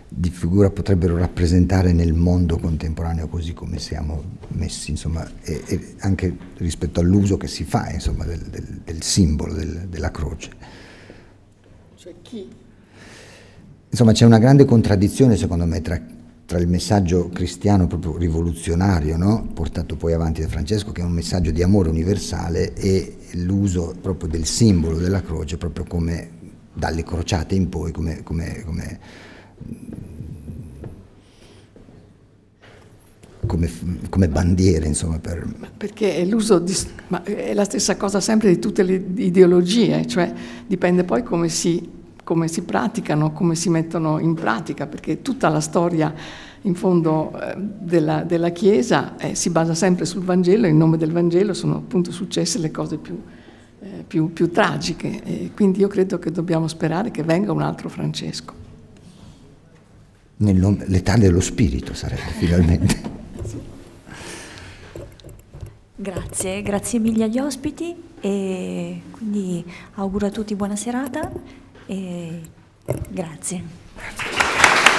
di, figura potrebbero rappresentare nel mondo contemporaneo così come siamo messi insomma, e, e anche rispetto all'uso che si fa insomma, del, del, del, simbolo del, della croce cioè chi? Insomma c'è una grande contraddizione secondo me tra, tra il messaggio cristiano proprio rivoluzionario, no? portato poi avanti da Francesco, che è un messaggio di amore universale, e l'uso proprio del simbolo della croce, proprio come dalle crociate in poi, come, come, come come, come bandiere. Insomma, per... Perché è l'uso di... Ma è la stessa cosa sempre di tutte le ideologie, cioè dipende poi come si, come si praticano, come si mettono in pratica, perché tutta la storia in fondo eh, della, della Chiesa eh, si basa sempre sul Vangelo, in nome del Vangelo sono appunto successe le cose più, eh, più, più tragiche, e quindi io credo che dobbiamo sperare che venga un altro Francesco. L'età dello spirito sarebbe finalmente. *laughs* Grazie, grazie mille agli ospiti e quindi auguro a tutti buona serata e grazie.